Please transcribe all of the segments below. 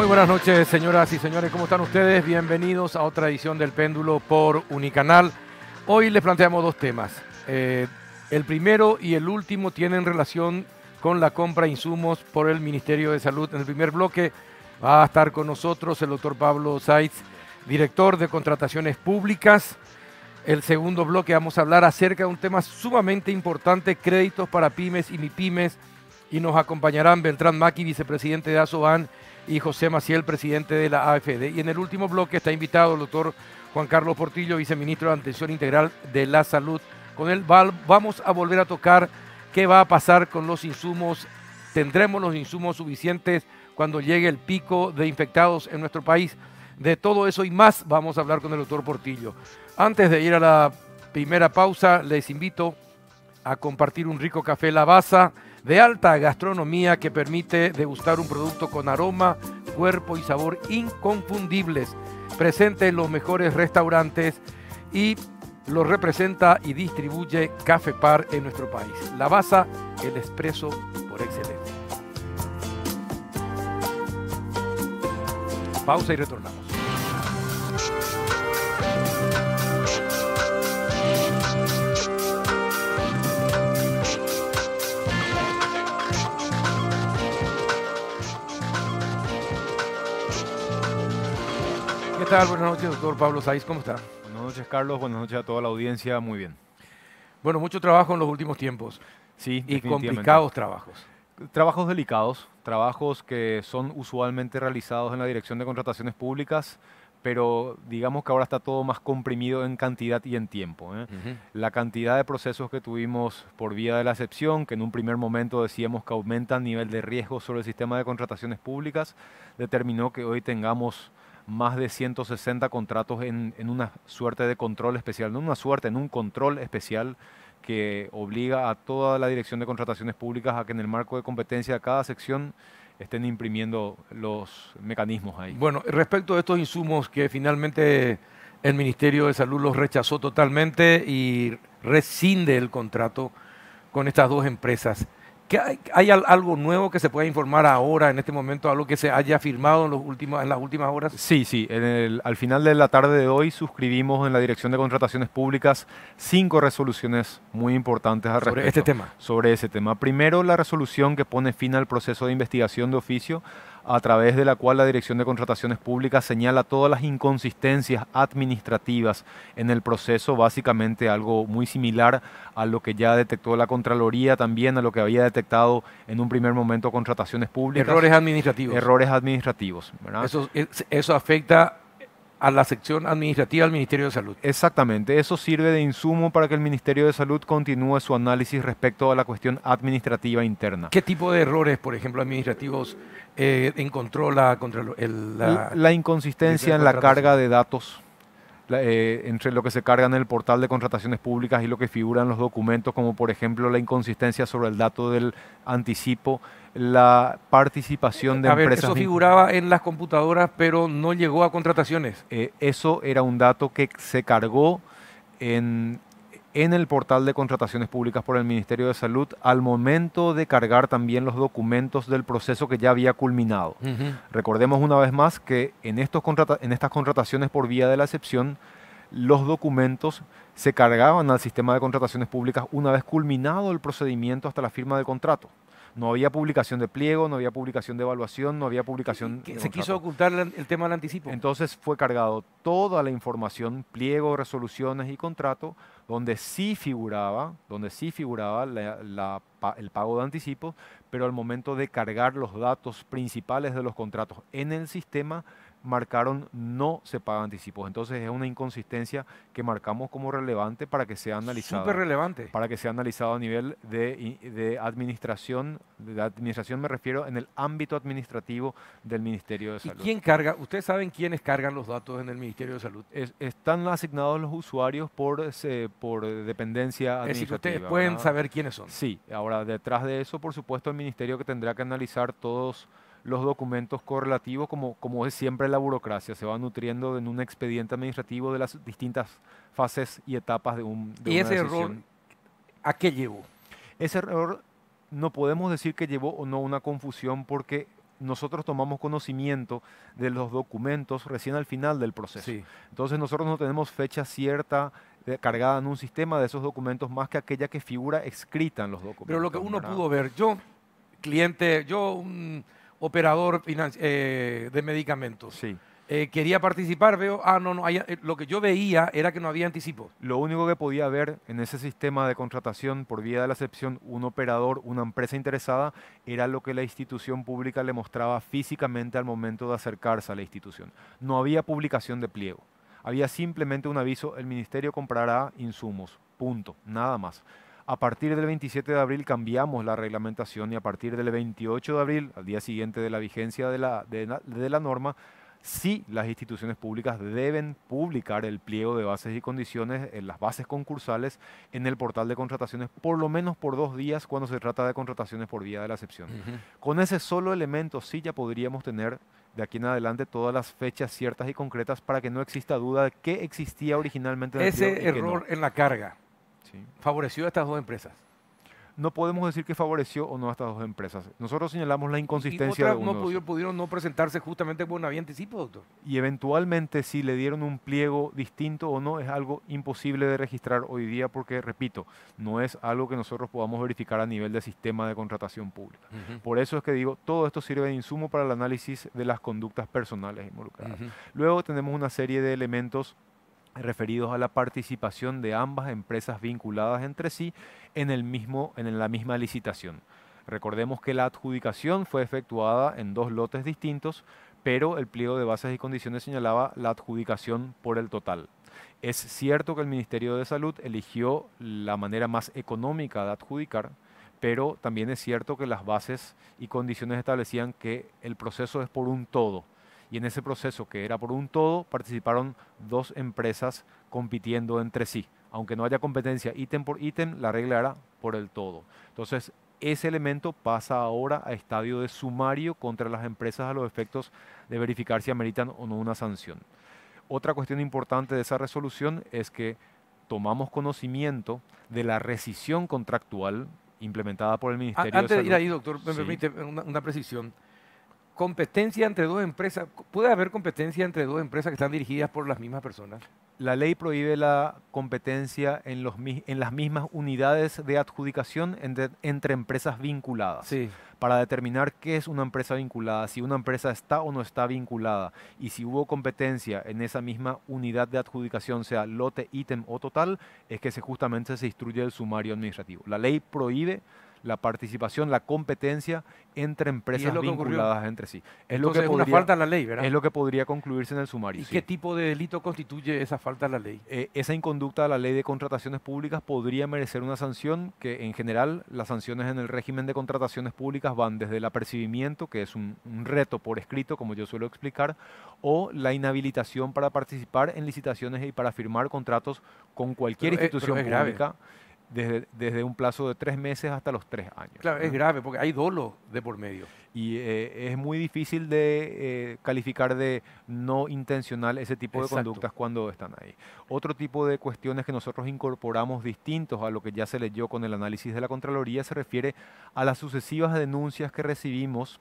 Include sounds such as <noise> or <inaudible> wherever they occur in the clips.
Muy buenas noches, señoras y señores. ¿Cómo están ustedes? Bienvenidos a otra edición del Péndulo por Unicanal. Hoy les planteamos dos temas. Eh, el primero y el último tienen relación con la compra de insumos por el Ministerio de Salud. En el primer bloque va a estar con nosotros el doctor Pablo Saiz, director de contrataciones públicas. El segundo bloque vamos a hablar acerca de un tema sumamente importante, créditos para pymes y mipymes. Y nos acompañarán Beltrán Maki, vicepresidente de ASOBAN y José Maciel, presidente de la AFD. Y en el último bloque está invitado el doctor Juan Carlos Portillo, viceministro de Atención Integral de la Salud. Con él vamos a volver a tocar qué va a pasar con los insumos. ¿Tendremos los insumos suficientes cuando llegue el pico de infectados en nuestro país? De todo eso y más vamos a hablar con el doctor Portillo. Antes de ir a la primera pausa, les invito a compartir un rico café la Baza de alta gastronomía que permite degustar un producto con aroma, cuerpo y sabor inconfundibles, presente en los mejores restaurantes y lo representa y distribuye Café Par en nuestro país. La basa, el expreso por excelencia. Pausa y retornamos. Buenas noches, doctor Pablo Saiz, ¿cómo está? Buenas noches, Carlos. Buenas noches a toda la audiencia. Muy bien. Bueno, mucho trabajo en los últimos tiempos. Sí, Y complicados trabajos. Trabajos delicados, trabajos que son usualmente realizados en la Dirección de Contrataciones Públicas, pero digamos que ahora está todo más comprimido en cantidad y en tiempo. ¿eh? La cantidad de procesos que tuvimos por vía de la excepción, que en un primer momento decíamos que aumenta el nivel de riesgo sobre el sistema de contrataciones públicas, determinó que hoy tengamos más de 160 contratos en, una suerte de control especial, no una suerte, en un control especial que obliga a toda la Dirección de Contrataciones Públicas a que en el marco de competencia de cada sección estén imprimiendo los mecanismos ahí. Bueno, respecto a estos insumos que finalmente el Ministerio de Salud los rechazó totalmente y rescinde el contrato con estas dos empresas hay, algo nuevo que se pueda informar ahora, en este momento, algo que se haya firmado en, los últimos, en las últimas horas? Sí, sí. al final de la tarde de hoy suscribimos en la Dirección de Contrataciones Públicas cinco resoluciones muy importantes Sobre este tema. Sobre ese tema. Primero, la resolución que pone fin al proceso de investigación de oficio a través de la cual la Dirección de Contrataciones Públicas señala todas las inconsistencias administrativas en el proceso, básicamente algo muy similar a lo que ya detectó la Contraloría, también a lo que había detectado en un primer momento Contrataciones Públicas. Errores administrativos. Errores administrativos. Eso, eso afecta a la sección administrativa del Ministerio de Salud. Exactamente, eso sirve de insumo para que el Ministerio de Salud continúe su análisis respecto a la cuestión administrativa interna. ¿Qué tipo de errores, por ejemplo, administrativos eh, encontró la, la, inconsistencia en la carga de datos? Eh, entre lo que se carga en el portal de contrataciones públicas y lo que figuran los documentos, como por ejemplo la inconsistencia sobre el dato del anticipo, la participación de a empresas. eso figuraba en las computadoras, pero no llegó a contrataciones. Eh, eso era un dato que se cargó en, en el portal de contrataciones públicas por el Ministerio de Salud al momento de cargar también los documentos del proceso que ya había culminado. Recordemos una vez más que en, estos en estas contrataciones por vía de la excepción, los documentos se cargaban al sistema de contrataciones públicas una vez culminado el procedimiento hasta la firma del contrato. No había publicación de pliego, no había publicación de evaluación, no había publicación... Que, se quiso ocultar el tema del anticipo. Entonces fue cargado toda la información, pliego, resoluciones y contrato, donde sí figuraba, donde sí figuraba el pago de anticipo, pero al momento de cargar los datos principales de los contratos en el sistema, marcaron no se paga anticipos. Entonces es una inconsistencia que marcamos como relevante para que sea analizado. Súper relevante. Para que sea analizado a nivel de, de administración. De administración me refiero en el ámbito administrativo del Ministerio de Salud. ¿Y quién carga? ¿Ustedes saben quiénes cargan los datos en el Ministerio de Salud? están asignados los usuarios por, por dependencia administrativa. Es decir, ustedes pueden saber quiénes son. Sí. Ahora, detrás de eso, por supuesto, el Ministerio que tendrá que analizar todos los documentos correlativos, como, como es siempre la burocracia, se va nutriendo en un expediente administrativo de las distintas fases y etapas de un... De ¿Y ese error a qué llevó? Ese error no podemos decir que llevó o no una confusión porque nosotros tomamos conocimiento de los documentos recién al final del proceso. Entonces nosotros no tenemos fecha cierta eh, cargada en un sistema de esos documentos más que aquella que figura escrita en los documentos. Pero lo que uno pudo ver, yo, cliente, yo un operador eh, de medicamentos. Sí. Eh, quería participar, veo, ah, no, no, eh, lo que yo veía era que no había anticipo. Lo único que podía ver en ese sistema de contratación por vía de la excepción, un operador, una empresa interesada, era lo que la institución pública le mostraba físicamente al momento de acercarse a la institución. No había publicación de pliego, había simplemente un aviso, el ministerio comprará insumos, punto, nada más. A partir del 27 de abril cambiamos la reglamentación y a partir del 28 de abril, al día siguiente de la vigencia de la, de la, norma, sí las instituciones públicas deben publicar el pliego de bases y condiciones en las bases concursales en el portal de contrataciones, por lo menos por dos días cuando se trata de contrataciones por vía de la excepción. Con ese solo elemento sí ya podríamos tener de aquí en adelante todas las fechas ciertas y concretas para que no exista duda de qué existía originalmente. ese error en la carga. Favoreció a estas dos empresas. No podemos decir que favoreció o no a estas dos empresas. Nosotros señalamos la inconsistencia y de no pudieron, no presentarse justamente por un había anticipo, doctor. Y eventualmente si le dieron un pliego distinto o no es algo imposible de registrar hoy día porque, repito, no es algo que nosotros podamos verificar a nivel de sistema de contratación pública. Por eso es que digo, todo esto sirve de insumo para el análisis de las conductas personales involucradas. Luego tenemos una serie de elementos referidos a la participación de ambas empresas vinculadas entre sí en, la misma licitación. Recordemos que la adjudicación fue efectuada en dos lotes distintos, pero el pliego de bases y condiciones señalaba la adjudicación por el total. Es cierto que el Ministerio de Salud eligió la manera más económica de adjudicar, pero también es cierto que las bases y condiciones establecían que el proceso es por un todo y en ese proceso que era por un todo participaron dos empresas compitiendo entre sí. Aunque no haya competencia ítem por ítem, la regla era por el todo. Entonces, ese elemento pasa ahora a estadio de sumario contra las empresas a los efectos de verificar si ameritan o no una sanción. Otra cuestión importante de esa resolución es que tomamos conocimiento de la rescisión contractual implementada por el Ministerio de Salud. Antes de ir ahí, doctor, me permite una precisión competencia entre dos empresas, ¿puede haber competencia entre dos empresas que están dirigidas por las mismas personas? La ley prohíbe la competencia en, los, en las mismas unidades de adjudicación entre, empresas vinculadas. Para determinar qué es una empresa vinculada, si una empresa está o no está vinculada y si hubo competencia en esa misma unidad de adjudicación, sea lote, ítem o total, es que justamente se instruye el sumario administrativo. La ley prohíbe la participación, la competencia entre empresas vinculadas entre sí. Es lo que una falta a la ley, ¿verdad? Es lo que podría concluirse en el sumario. ¿Y qué tipo de delito constituye esa falta a la ley? Eh, esa inconducta a la ley de contrataciones públicas podría merecer una sanción que en general las sanciones en el régimen de contrataciones públicas van desde el apercibimiento, que es un, reto por escrito, como yo suelo explicar, o la inhabilitación para participar en licitaciones y para firmar contratos con cualquier eh, institución pública desde, un plazo de tres meses hasta los tres años. Claro, es grave porque hay dolo de por medio. Y eh, es muy difícil de eh, calificar de no intencional ese tipo de conductas cuando están ahí. Otro tipo de cuestiones que nosotros incorporamos distintos a lo que ya se leyó con el análisis de la Contraloría se refiere a las sucesivas denuncias que recibimos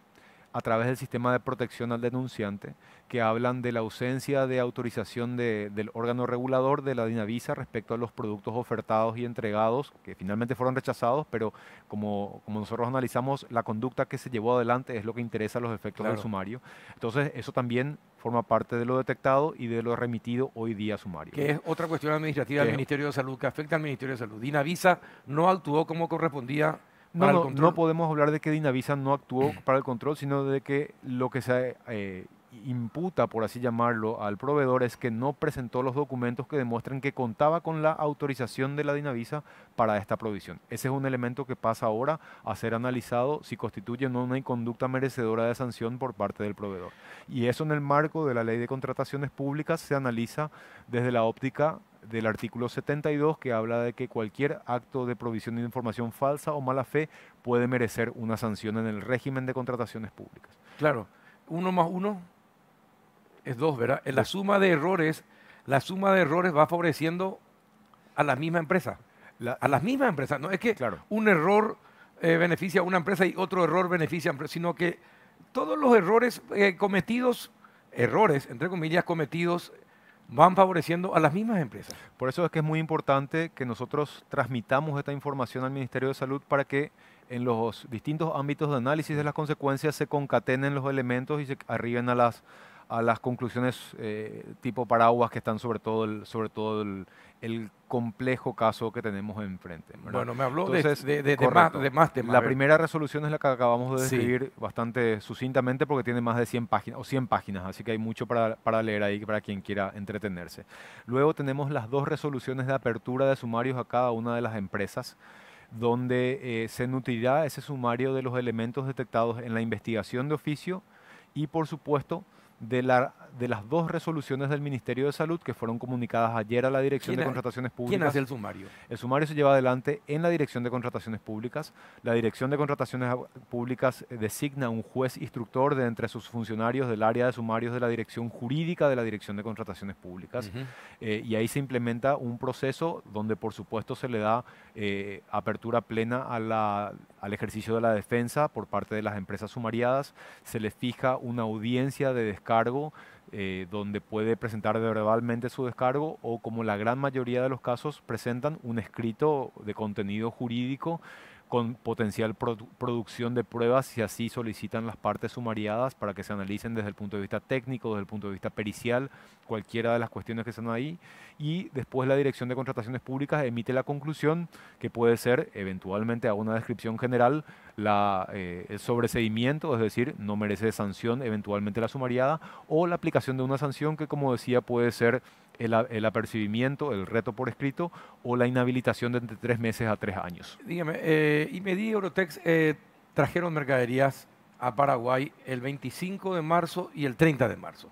a través del sistema de protección al denunciante, que hablan de la ausencia de autorización del órgano regulador de la Dinavisa respecto a los productos ofertados y entregados, que finalmente fueron rechazados, pero como, nosotros analizamos, la conducta que se llevó adelante es lo que interesa a los efectos del sumario. Entonces, eso también forma parte de lo detectado y de lo remitido hoy día a sumario. Que es otra cuestión administrativa del Ministerio de Salud, que afecta al Ministerio de Salud. Dinavisa no actuó como correspondía no, no, podemos hablar de que Dinavisa no actuó para el control, sino de que lo que se eh, imputa, por así llamarlo, al proveedor es que no presentó los documentos que demuestren que contaba con la autorización de la Dinavisa para esta provisión. Ese es un elemento que pasa ahora a ser analizado si constituye o no una inconducta merecedora de sanción por parte del proveedor. Y eso en el marco de la Ley de Contrataciones Públicas se analiza desde la óptica del artículo 72 que habla de que cualquier acto de provisión de información falsa o mala fe puede merecer una sanción en el régimen de contrataciones públicas. Claro, uno más uno es dos, ¿verdad? La suma de errores, la suma de errores va favoreciendo a la misma empresa. a las mismas empresas. No es que un error eh, beneficia a una empresa y otro error beneficia a empresa, sino que todos los errores eh, cometidos, errores, entre comillas, cometidos van favoreciendo a las mismas empresas. Por eso es que es muy importante que nosotros transmitamos esta información al Ministerio de Salud para que en los distintos ámbitos de análisis de las consecuencias se concatenen los elementos y se arriben a las, a las conclusiones eh, tipo paraguas que están sobre todo el, sobre todo el, el complejo caso que tenemos enfrente. Bueno, me habló de, más, temas. La primera resolución es la que acabamos de describir bastante sucintamente porque tiene más de 100 páginas, o páginas, así que hay mucho para, leer ahí para quien quiera entretenerse. Luego tenemos las dos resoluciones de apertura de sumarios a cada una de las empresas donde eh, se nutrirá ese sumario de los elementos detectados en la investigación de oficio y, por supuesto, de, las dos resoluciones del Ministerio de Salud que fueron comunicadas ayer a la Dirección de Contrataciones Públicas. ¿Quién hace el sumario? El sumario se lleva adelante en la Dirección de Contrataciones Públicas. La Dirección de Contrataciones Públicas designa un juez instructor de entre sus funcionarios del área de sumarios de la Dirección Jurídica de la Dirección de Contrataciones Públicas. Eh, y ahí se implementa un proceso donde, por supuesto, se le da eh, apertura plena a al ejercicio de la defensa por parte de las empresas sumariadas. Se le fija una audiencia de descarga cargo, eh, donde puede presentar verbalmente su descargo o como la gran mayoría de los casos presentan un escrito de contenido jurídico con potencial producción de pruebas si así solicitan las partes sumariadas para que se analicen desde el punto de vista técnico, desde el punto de vista pericial, cualquiera de las cuestiones que están ahí. Y después la Dirección de Contrataciones Públicas emite la conclusión que puede ser eventualmente a una descripción general eh, el sobreseimiento, es decir, no merece sanción eventualmente la sumariada, o la aplicación de una sanción que como decía puede ser el, apercibimiento, el reto por escrito o la inhabilitación de entre tres meses a tres años. Dígame, eh, y me Eurotex eh, trajeron mercaderías a Paraguay el 25 de marzo y el 30 de marzo.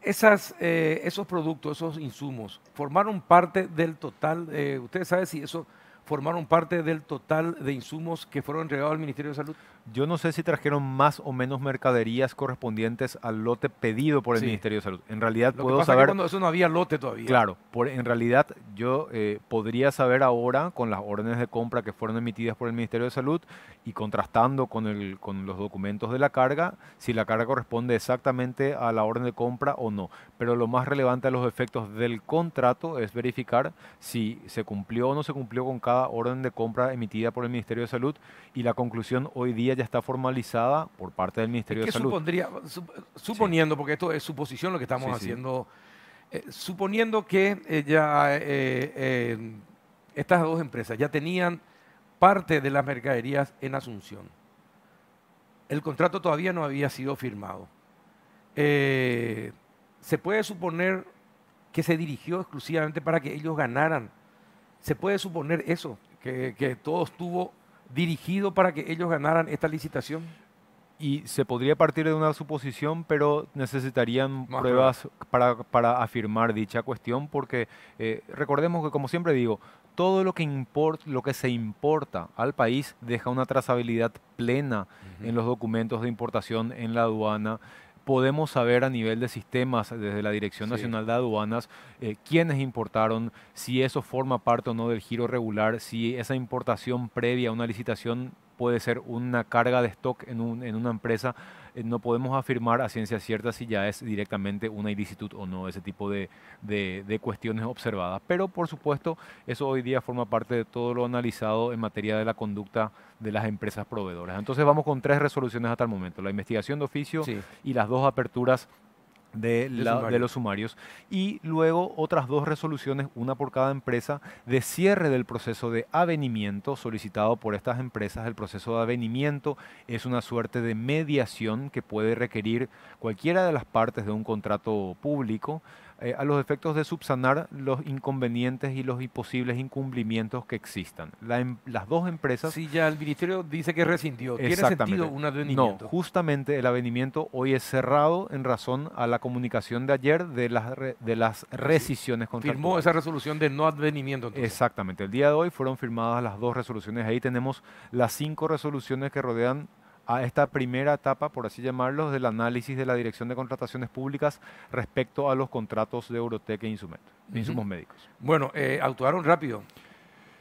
Esas, eh, esos productos, esos insumos, formaron parte del total. ¿Ustedes saben si eso formaron parte del total de insumos que fueron entregados al Ministerio de Salud? Yo no sé si trajeron más o menos mercaderías correspondientes al lote pedido por el Ministerio de Salud. En realidad puedo saber. cuando eso no había lote todavía. Claro, en realidad yo eh, podría saber ahora con las órdenes de compra que fueron emitidas por el Ministerio de Salud y contrastando con, con los documentos de la carga, si la carga corresponde exactamente a la orden de compra o no. Pero lo más relevante a los efectos del contrato es verificar si se cumplió o no se cumplió con cada orden de compra emitida por el Ministerio de Salud y la conclusión hoy día ya está formalizada por parte del Ministerio de Salud. Supondría, suponiendo, porque esto es suposición lo que estamos haciendo, eh, suponiendo que eh, ya eh, estas dos empresas ya tenían parte de las mercaderías en Asunción. El contrato todavía no había sido firmado. ¿Se puede suponer que se dirigió exclusivamente para que ellos ganaran se puede suponer eso, que, todo estuvo dirigido para que ellos ganaran esta licitación. Y se podría partir de una suposición, pero necesitarían pruebas para, afirmar dicha cuestión, porque eh, recordemos que, como siempre digo, todo lo que, lo que se importa al país deja una trazabilidad plena en los documentos de importación en la aduana podemos saber a nivel de sistemas desde la Dirección Nacional de Aduanas eh, quiénes importaron, si eso forma parte o no del giro regular, si esa importación previa a una licitación puede ser una carga de stock en, un, en una empresa. Eh, no podemos afirmar a ciencia cierta si ya es directamente una ilicitud o no, ese tipo de, cuestiones observadas. Pero por supuesto, eso hoy día forma parte de todo lo analizado en materia de la conducta de las empresas proveedoras. Entonces vamos con tres resoluciones hasta el momento, la investigación de oficio y las dos aperturas de, los sumarios. Y luego otras dos resoluciones, una por cada empresa, de cierre del proceso de avenimiento solicitado por estas empresas. El proceso de avenimiento es una suerte de mediación que puede requerir cualquiera de las partes de un contrato público eh, a los efectos de subsanar los inconvenientes y los imposibles incumplimientos que existan. Em, las dos empresas... Sí, ya el ministerio dice que rescindió. ¿Tiene sentido un advenimiento? No, justamente el avenimiento hoy es cerrado en razón a la comunicación de ayer de las, de las rescisiones Firmó esa resolución de no advenimiento. Exactamente. El día de hoy fueron firmadas las dos resoluciones. Ahí tenemos las cinco resoluciones que rodean a esta primera etapa, por así llamarlo, del análisis de la Dirección de Contrataciones Públicas respecto a los contratos de Eurotec e insumos médicos. Bueno, eh, actuaron rápido.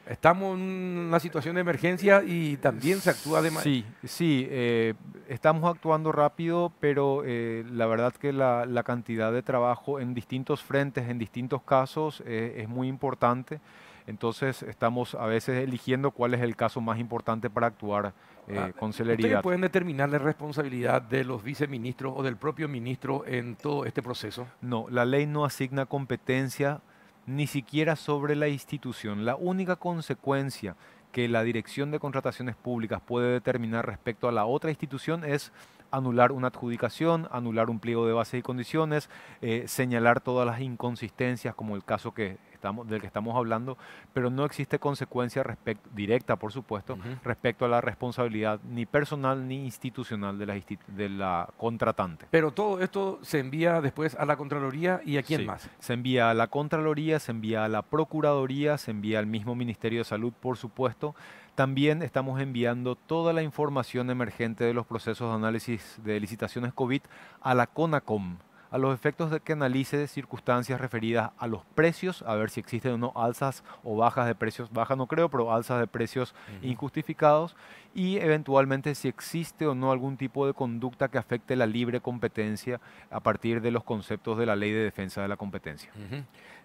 Estamos en una situación de emergencia y también se actúa de manera... Sí, sí, eh, estamos actuando rápido, pero eh, la verdad que la, la, cantidad de trabajo en distintos frentes, en distintos casos, es muy importante. Entonces estamos a veces eligiendo cuál es el caso más importante para actuar eh, ah, con celeridad. pueden determinar la responsabilidad de los viceministros o del propio ministro en todo este proceso? No, la ley no asigna competencia ni siquiera sobre la institución. La única consecuencia que la Dirección de Contrataciones Públicas puede determinar respecto a la otra institución es anular una adjudicación, anular un pliego de bases y condiciones, eh, señalar todas las inconsistencias como el caso que estamos, del que estamos hablando, pero no existe consecuencia directa, por supuesto, respecto a la responsabilidad ni personal ni institucional de la, contratante. Pero todo esto se envía después a la Contraloría y a quién más? Se envía a la Contraloría, se envía a la Procuraduría, se envía al mismo Ministerio de Salud, por supuesto. También estamos enviando toda la información emergente de los procesos de análisis de licitaciones COVID a la CONACOM, a los efectos de que analice circunstancias referidas a los precios, a ver si existen o no alzas o bajas de precios, bajas no creo, pero alzas de precios injustificados, y eventualmente si existe o no algún tipo de conducta que afecte la libre competencia a partir de los conceptos de la ley de defensa de la competencia.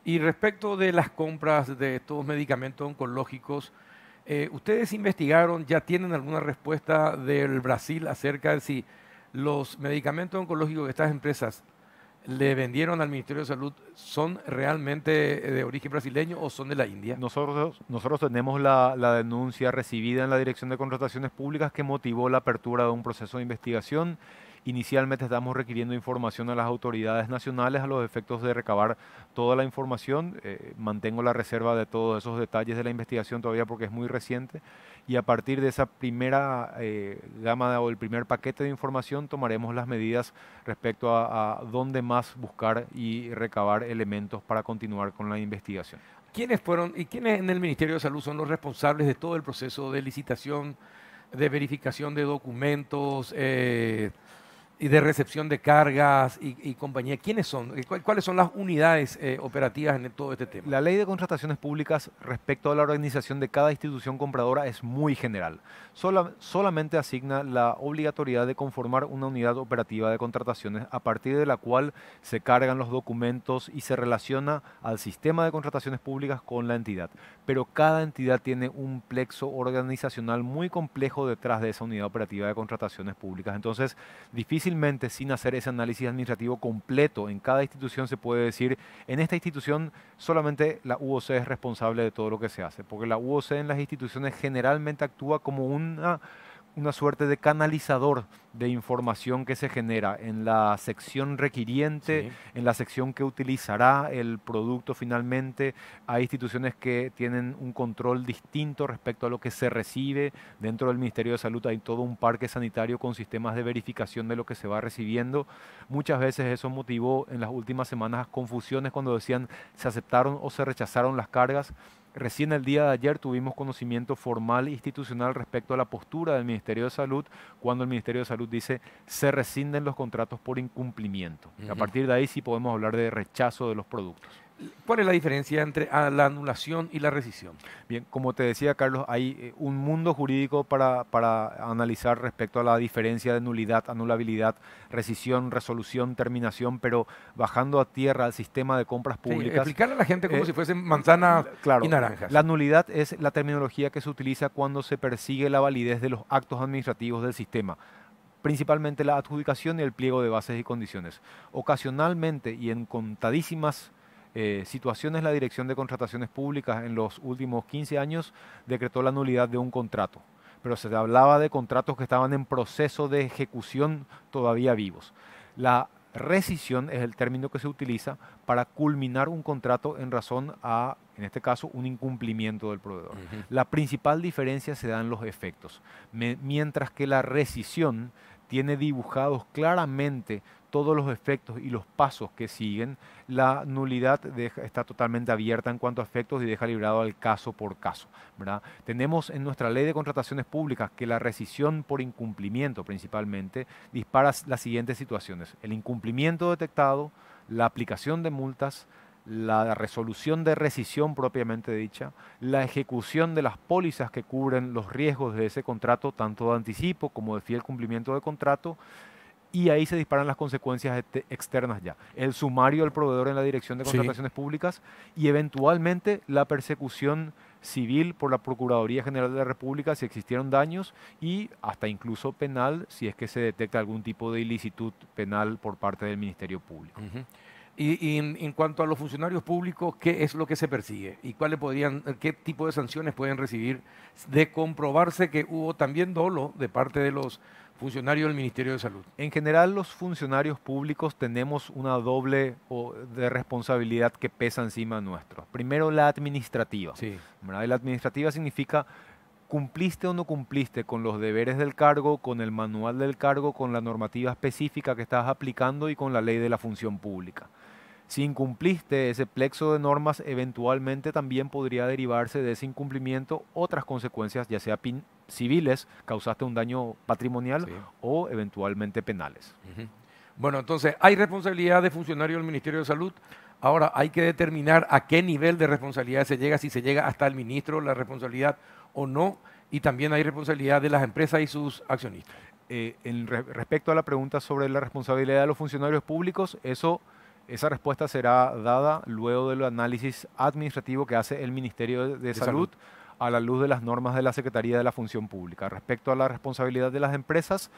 Y respecto de las compras de estos medicamentos oncológicos, eh, ¿Ustedes investigaron, ya tienen alguna respuesta del Brasil acerca de si los medicamentos oncológicos que estas empresas le vendieron al Ministerio de Salud son realmente eh, de origen brasileño o son de la India? Nosotros, nosotros tenemos la, denuncia recibida en la Dirección de Contrataciones Públicas que motivó la apertura de un proceso de investigación. Inicialmente estamos requiriendo información a las autoridades nacionales a los efectos de recabar toda la información. Eh, mantengo la reserva de todos esos detalles de la investigación todavía porque es muy reciente. Y a partir de esa primera eh, gama o el primer paquete de información tomaremos las medidas respecto a, dónde más buscar y recabar elementos para continuar con la investigación. ¿Quiénes fueron y quiénes en el Ministerio de Salud son los responsables de todo el proceso de licitación, de verificación de documentos, eh, y de recepción de cargas y, y compañía. ¿Quiénes son? ¿Cuáles son las unidades eh, operativas en todo este tema? La ley de contrataciones públicas respecto a la organización de cada institución compradora es muy general solamente asigna la obligatoriedad de conformar una unidad operativa de contrataciones a partir de la cual se cargan los documentos y se relaciona al sistema de contrataciones públicas con la entidad. Pero cada entidad tiene un plexo organizacional muy complejo detrás de esa unidad operativa de contrataciones públicas. Entonces, difícilmente sin hacer ese análisis administrativo completo en cada institución se puede decir, en esta institución solamente la UOC es responsable de todo lo que se hace, porque la UOC en las instituciones generalmente actúa como un una, suerte de canalizador de información que se genera en la sección requiriente, en la sección que utilizará el producto finalmente. Hay instituciones que tienen un control distinto respecto a lo que se recibe. Dentro del Ministerio de Salud hay todo un parque sanitario con sistemas de verificación de lo que se va recibiendo. Muchas veces eso motivó en las últimas semanas confusiones cuando decían se aceptaron o se rechazaron las cargas. Recién el día de ayer tuvimos conocimiento formal e institucional respecto a la postura del Ministerio de Salud cuando el Ministerio de Salud dice se rescinden los contratos por incumplimiento. A partir de ahí sí podemos hablar de rechazo de los productos. ¿Cuál es la diferencia entre ah, la anulación y la rescisión? Bien, como te decía Carlos, hay eh, un mundo jurídico para, analizar respecto a la diferencia de nulidad, anulabilidad, rescisión, resolución, terminación, pero bajando a tierra al sistema de compras públicas. explicarle a la gente como eh, si fuese manzana y naranjas. La nulidad es la terminología que se utiliza cuando se persigue la validez de los actos administrativos del sistema principalmente la adjudicación y el pliego de bases y condiciones. Ocasionalmente y en contadísimas eh, situaciones la Dirección de Contrataciones Públicas en los últimos 15 años decretó la nulidad de un contrato, pero se hablaba de contratos que estaban en proceso de ejecución todavía vivos. La rescisión es el término que se utiliza para culminar un contrato en razón a, en este caso, un incumplimiento del proveedor. La principal diferencia se da en los efectos, mientras que la rescisión tiene dibujados claramente todos los efectos y los pasos que siguen, la nulidad está totalmente abierta en cuanto a efectos y deja librado al caso por caso. ¿verdad? Tenemos en nuestra ley de contrataciones públicas que la rescisión por incumplimiento principalmente dispara las siguientes situaciones. El incumplimiento detectado, la aplicación de multas, la resolución de rescisión propiamente dicha, la ejecución de las pólizas que cubren los riesgos de ese contrato, tanto de anticipo como de fiel cumplimiento de contrato, y ahí se disparan las consecuencias este, externas ya. El sumario del proveedor en la Dirección de Contrataciones Públicas y eventualmente la persecución civil por la Procuraduría General de la República si existieron daños y hasta incluso penal si es que se detecta algún tipo de ilicitud penal por parte del Ministerio Público. Y, en, cuanto a los funcionarios públicos, ¿qué es lo que se persigue? ¿Y cuáles podrían, qué tipo de sanciones pueden recibir de comprobarse que hubo también dolo de parte de los funcionarios del Ministerio de Salud? En general, los funcionarios públicos tenemos una doble de responsabilidad que pesa encima nuestro. Primero, la administrativa. la administrativa significa cumpliste o no cumpliste con los deberes del cargo, con el manual del cargo, con la normativa específica que estás aplicando y con la ley de la función pública. Si incumpliste ese plexo de normas, eventualmente también podría derivarse de ese incumplimiento otras consecuencias, ya sea civiles, causaste un daño patrimonial o eventualmente penales. Bueno, entonces, ¿hay responsabilidad de funcionario del Ministerio de Salud? Ahora hay que determinar a qué nivel de responsabilidad se llega, si se llega hasta el ministro la responsabilidad o no, y también hay responsabilidad de las empresas y sus accionistas. Eh, en respecto a la pregunta sobre la responsabilidad de los funcionarios públicos, eso esa respuesta será dada luego del análisis administrativo que hace el Ministerio de, Salud, a la luz de las normas de la Secretaría de la Función Pública. Respecto a la responsabilidad de las empresas,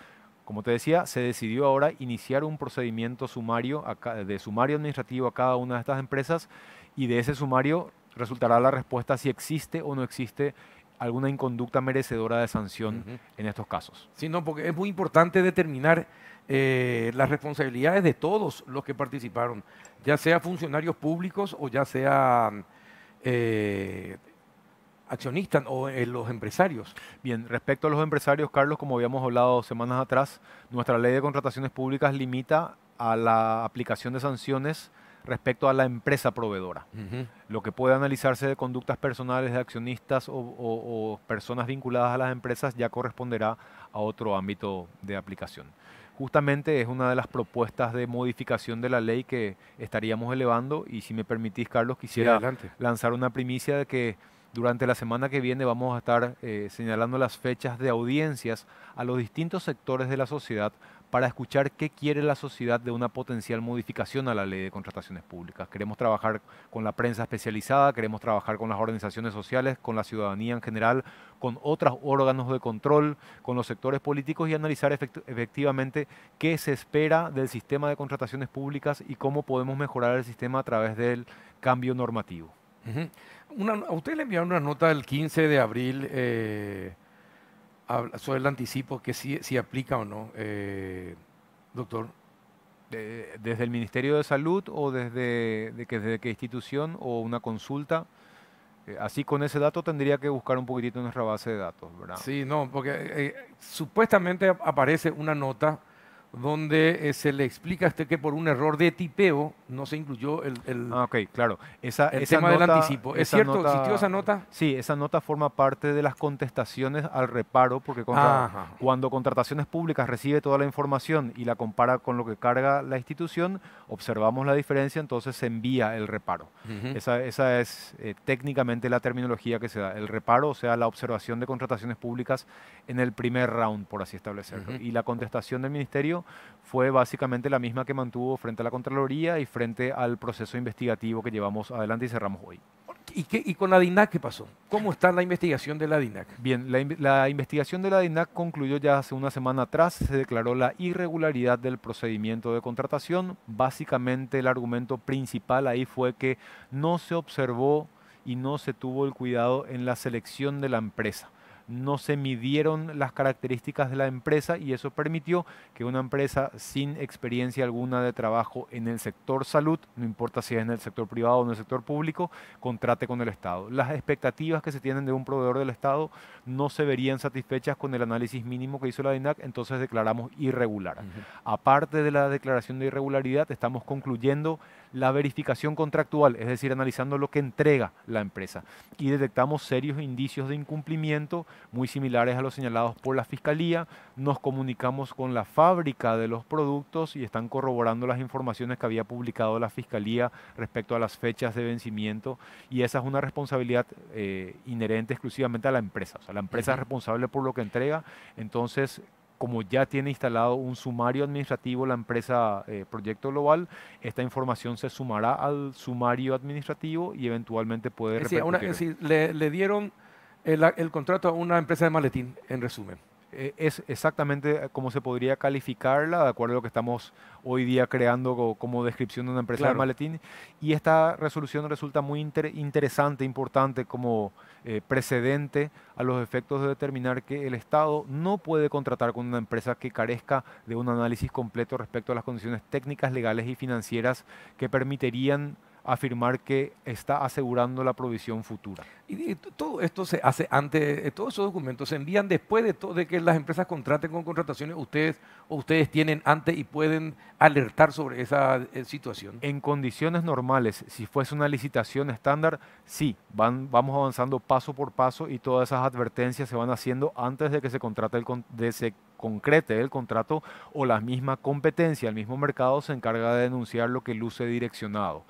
como te decía, se decidió ahora iniciar un procedimiento sumario de sumario administrativo a cada una de estas empresas y de ese sumario resultará la respuesta si existe o no existe alguna inconducta merecedora de sanción en estos casos. Sí, no, porque es muy importante determinar eh, las responsabilidades de todos los que participaron, ya sea funcionarios públicos o ya sea eh, accionistas o eh, los empresarios. Bien, respecto a los empresarios, Carlos, como habíamos hablado semanas atrás, nuestra ley de contrataciones públicas limita a la aplicación de sanciones respecto a la empresa proveedora. Lo que puede analizarse de conductas personales de accionistas o personas vinculadas a las empresas ya corresponderá a otro ámbito de aplicación justamente es una de las propuestas de modificación de la ley que estaríamos elevando y si me permitís, Carlos, quisiera lanzar una primicia de que durante la semana que viene vamos a estar eh, señalando las fechas de audiencias a los distintos sectores de la sociedad para escuchar qué quiere la sociedad de una potencial modificación a la ley de contrataciones públicas. Queremos trabajar con la prensa especializada, queremos trabajar con las organizaciones sociales, con la ciudadanía en general, con otros órganos de control, con los sectores políticos y analizar efectivamente qué se espera del sistema de contrataciones públicas y cómo podemos mejorar el sistema a través del cambio normativo. a usted le enviaron una nota el 15 de abril. Eh, sobre el anticipo, que si, si aplica o no, eh, doctor. ¿Desde el Ministerio de Salud o desde, desde qué institución o una consulta? Eh, así con ese dato tendría que buscar un poquitito nuestra base de datos, ¿verdad? Sí, no, porque eh, supuestamente aparece una nota donde eh, se le explica a que por un error de tipeo no se incluyó el, ah, claro. Esa, el tema del anticipo. ¿Es cierto? ¿Existió esa nota? Sí, esa nota forma parte de las contestaciones al reparo, porque ah, cuando Contrataciones Públicas recibe toda la información y la compara con lo que carga la institución, observamos la diferencia, entonces se envía el reparo. esa, esa, es eh, técnicamente la terminología que se da. El reparo, o sea, la observación de contrataciones públicas en el primer round, por así establecerlo. Y la contestación del Ministerio fue básicamente la misma que mantuvo frente a la Contraloría y frente al proceso investigativo que llevamos adelante y cerramos hoy. ¿Y, con la DINAC qué pasó? ¿Cómo está la investigación de la DINAC? Bien, la, investigación de la DINAC concluyó ya hace una semana atrás, se declaró la irregularidad del procedimiento de contratación. Básicamente el argumento principal ahí fue que no se observó y no se tuvo el cuidado en la selección de la empresa no se midieron las características de la empresa y eso permitió que una empresa sin experiencia alguna de trabajo en el sector salud, no importa si es en el sector privado o en el sector público, contrate con el Estado. Las expectativas que se tienen de un proveedor del Estado no se verían satisfechas con el análisis mínimo que hizo la DINAC, entonces declaramos irregular. Aparte de la declaración de irregularidad, estamos concluyendo la verificación contractual, es decir, analizando lo que entrega la empresa. Y detectamos serios indicios de incumplimiento muy similares a los señalados por la Fiscalía. Nos comunicamos con la fábrica de los productos y están corroborando las informaciones que había publicado la Fiscalía respecto a las fechas de vencimiento. Y esa es una responsabilidad eh, inherente exclusivamente a la empresa la empresa responsable por lo que entrega, entonces como ya tiene instalado un sumario administrativo la empresa eh, Proyecto Global, esta información se sumará al sumario administrativo y eventualmente puede... le, dieron el contrato a una empresa de maletín, en resumen. E, es exactamente cómo se podría calificarla, de acuerdo a lo que estamos hoy día creando como, descripción de una empresa de maletín. Y esta resolución resulta muy interesante, importante como eh, precedente a los efectos de determinar que el Estado no puede contratar con una empresa que carezca de un análisis completo respecto a las condiciones técnicas, legales y financieras que permitirían afirmar que está asegurando la provisión futura. Y, todo esto se hace antes, eh, todos esos documentos se envían después de, de que las empresas contraten con contrataciones, ustedes ustedes tienen antes y pueden alertar sobre esa eh, situación. En condiciones normales, si fuese una licitación estándar, sí, van, vamos avanzando paso por paso y todas esas advertencias se van haciendo antes de que se contrate el, de, concrete el contrato o la misma competencia, el mismo mercado se encarga de denunciar lo que luce direccionado.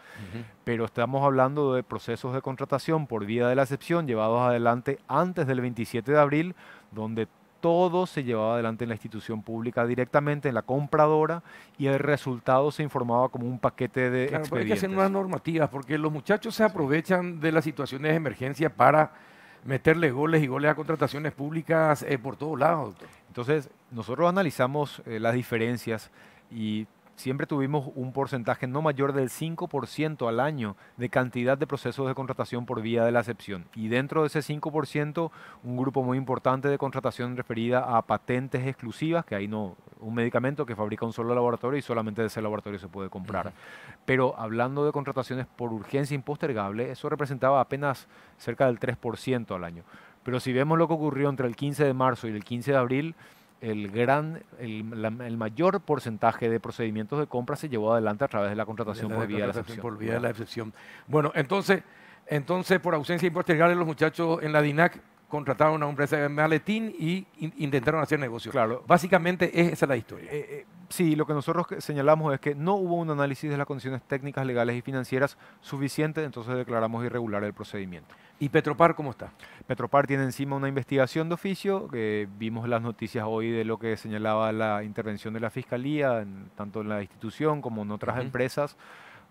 Pero estamos hablando de procesos de contratación por vía de la excepción llevados adelante antes del 27 de abril, donde todo se llevaba adelante en la institución pública directamente, en la compradora, y el resultado se informaba como un paquete de claro, expedientes. hay que hacer unas normativas, porque los muchachos se aprovechan de las situaciones de emergencia para meterle goles y goles a contrataciones públicas eh, por todos lados. Entonces, nosotros analizamos eh, las diferencias y siempre tuvimos un porcentaje no mayor del 5% al año de cantidad de procesos de contratación por vía de la excepción. Y dentro de ese 5%, un grupo muy importante de contratación referida a patentes exclusivas, que hay no, un medicamento que fabrica un solo laboratorio y solamente de ese laboratorio se puede comprar. Pero hablando de contrataciones por urgencia impostergable, eso representaba apenas cerca del 3% al año. Pero si vemos lo que ocurrió entre el 15 de marzo y el 15 de abril, el, gran, el, mayor porcentaje de procedimientos de compra se llevó adelante a través de la contratación por vía de la excepción. Bueno, entonces, entonces por ausencia legales, los muchachos en la DINAC contrataron a una empresa de maletín y intentaron hacer negocios. Claro. Básicamente es la historia. Eh, eh, sí, lo que nosotros señalamos es que no hubo un análisis de las condiciones técnicas, legales y financieras suficiente, entonces declaramos irregular el procedimiento. ¿Y Petropar cómo está? Petropar tiene encima una investigación de oficio, que vimos las noticias hoy de lo que señalaba la intervención de la Fiscalía, tanto en la institución como en otras empresas.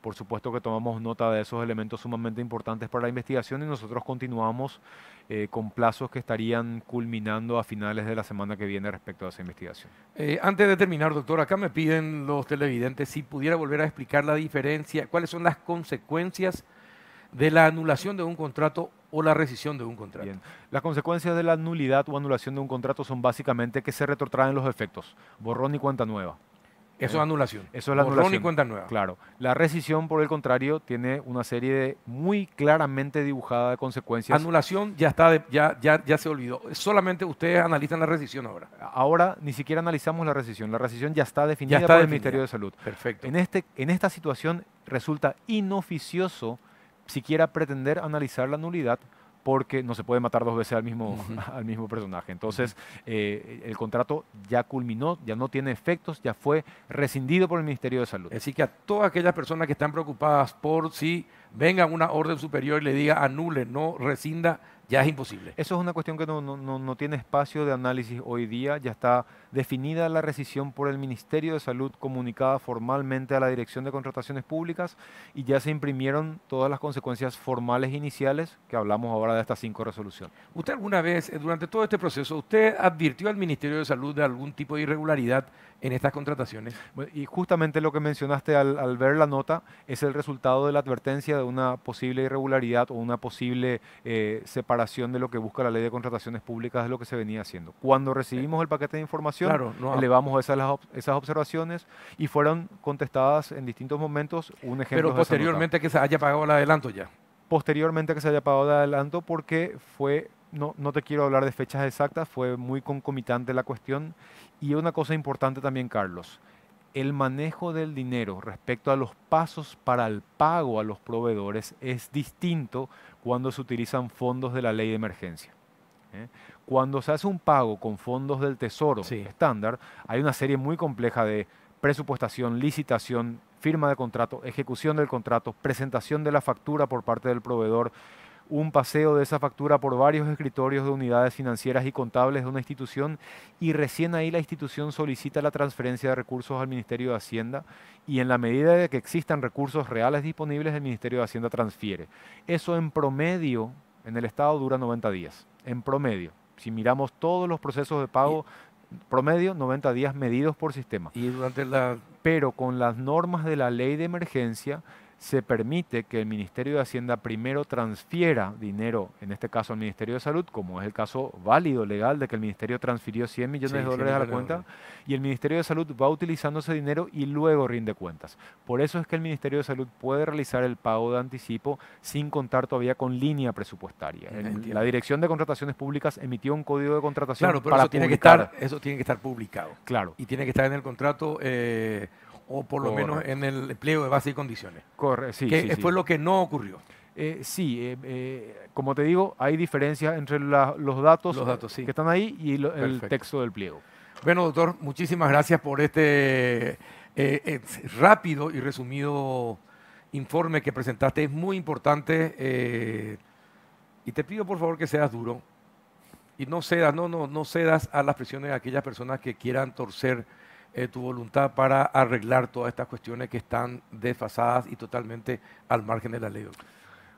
Por supuesto que tomamos nota de esos elementos sumamente importantes para la investigación y nosotros continuamos eh, con plazos que estarían culminando a finales de la semana que viene respecto a esa investigación. Eh, antes de terminar, doctor, acá me piden los televidentes si pudiera volver a explicar la diferencia, cuáles son las consecuencias de la anulación de un contrato o la rescisión de un contrato. Bien. Las consecuencias de la nulidad o anulación de un contrato son básicamente que se retrotraen los efectos, borrón y cuenta nueva. Eso ¿Eh? es anulación. Eso es la anulación. y cuenta nueva. Claro. La rescisión, por el contrario, tiene una serie de muy claramente dibujada de consecuencias. Anulación ya está, ya, ya, ya se olvidó. Solamente ustedes analizan la rescisión ahora. Ahora ni siquiera analizamos la rescisión. La rescisión ya está definida por el Ministerio de Salud. Perfecto. En, este, en esta situación resulta inoficioso siquiera pretender analizar la nulidad porque no se puede matar dos veces al mismo, <laughs> al mismo personaje. Entonces, eh, el contrato ya culminó, ya no tiene efectos, ya fue rescindido por el Ministerio de Salud. Así que a todas aquellas personas que están preocupadas por si venga una orden superior y le diga anule, no rescinda, ya es imposible. Eso es una cuestión que no, no, no tiene espacio de análisis hoy día, ya está Definida la rescisión por el Ministerio de Salud, comunicada formalmente a la Dirección de Contrataciones Públicas y ya se imprimieron todas las consecuencias formales e iniciales que hablamos ahora de estas cinco resoluciones. ¿Usted alguna vez, eh, durante todo este proceso, usted advirtió al Ministerio de Salud de algún tipo de irregularidad en estas contrataciones? y justamente lo que mencionaste al, ver la nota es el resultado de la advertencia de una posible irregularidad o una posible eh, separación de lo que busca la ley de contrataciones públicas de lo que se venía haciendo. Cuando recibimos el paquete de información, claro, elevamos esas, las, esas observaciones y fueron contestadas en distintos momentos. Un ejemplo pero posteriormente que se haya pagado el adelanto ya. Posteriormente que se haya pagado el adelanto porque fue, no, no te quiero hablar de fechas exactas, fue muy concomitante la cuestión. Y una cosa importante también, Carlos, el manejo del dinero respecto a los pasos para el pago a los proveedores es distinto cuando se utilizan fondos de la ley de emergencia. ¿Eh? Cuando se hace un pago con fondos del Tesoro estándar, hay una serie muy compleja de presupuestación, licitación, firma de contrato, ejecución del contrato, presentación de la factura por parte del proveedor, un paseo de esa factura por varios escritorios de unidades financieras y contables de una institución y recién ahí la institución solicita la transferencia de recursos al Ministerio de Hacienda y en la medida de que existan recursos reales disponibles el Ministerio de Hacienda transfiere. Eso en promedio en el Estado dura 90 días, en promedio si miramos todos los procesos de pago promedio, 90 días medidos por sistema. Y durante la... Pero con las normas de la ley de emergencia, se permite que el Ministerio de Hacienda primero transfiera dinero, en este caso al Ministerio de Salud, como es el caso válido, legal, de que el Ministerio transfirió 100 millones de dólares a la cuenta, y el Ministerio de Salud va utilizando ese dinero y luego rinde cuentas. Por eso es que el Ministerio de Salud puede realizar el pago de anticipo sin contar todavía con línea presupuestaria. la Dirección de Contrataciones Públicas emitió un código de contratación claro, pero para eso tiene que estar Eso tiene que estar publicado. Claro. Y tiene que estar en el contrato... Eh, o por lo menos en el empleo de base y condiciones. Correcto, sí. Que fue lo que no ocurrió. Eh, sí, eh, eh, como te digo, hay diferencias entre los datos, que están ahí y el texto del pliego. Bueno, doctor, muchísimas gracias por este rápido y resumido informe que presentaste. Es muy importante y te pido por favor que seas duro y no cedas, no, no, no cedas a las presiones de aquellas personas que quieran torcer eh, tu voluntad para arreglar todas estas cuestiones que están desfasadas y totalmente al margen de la ley.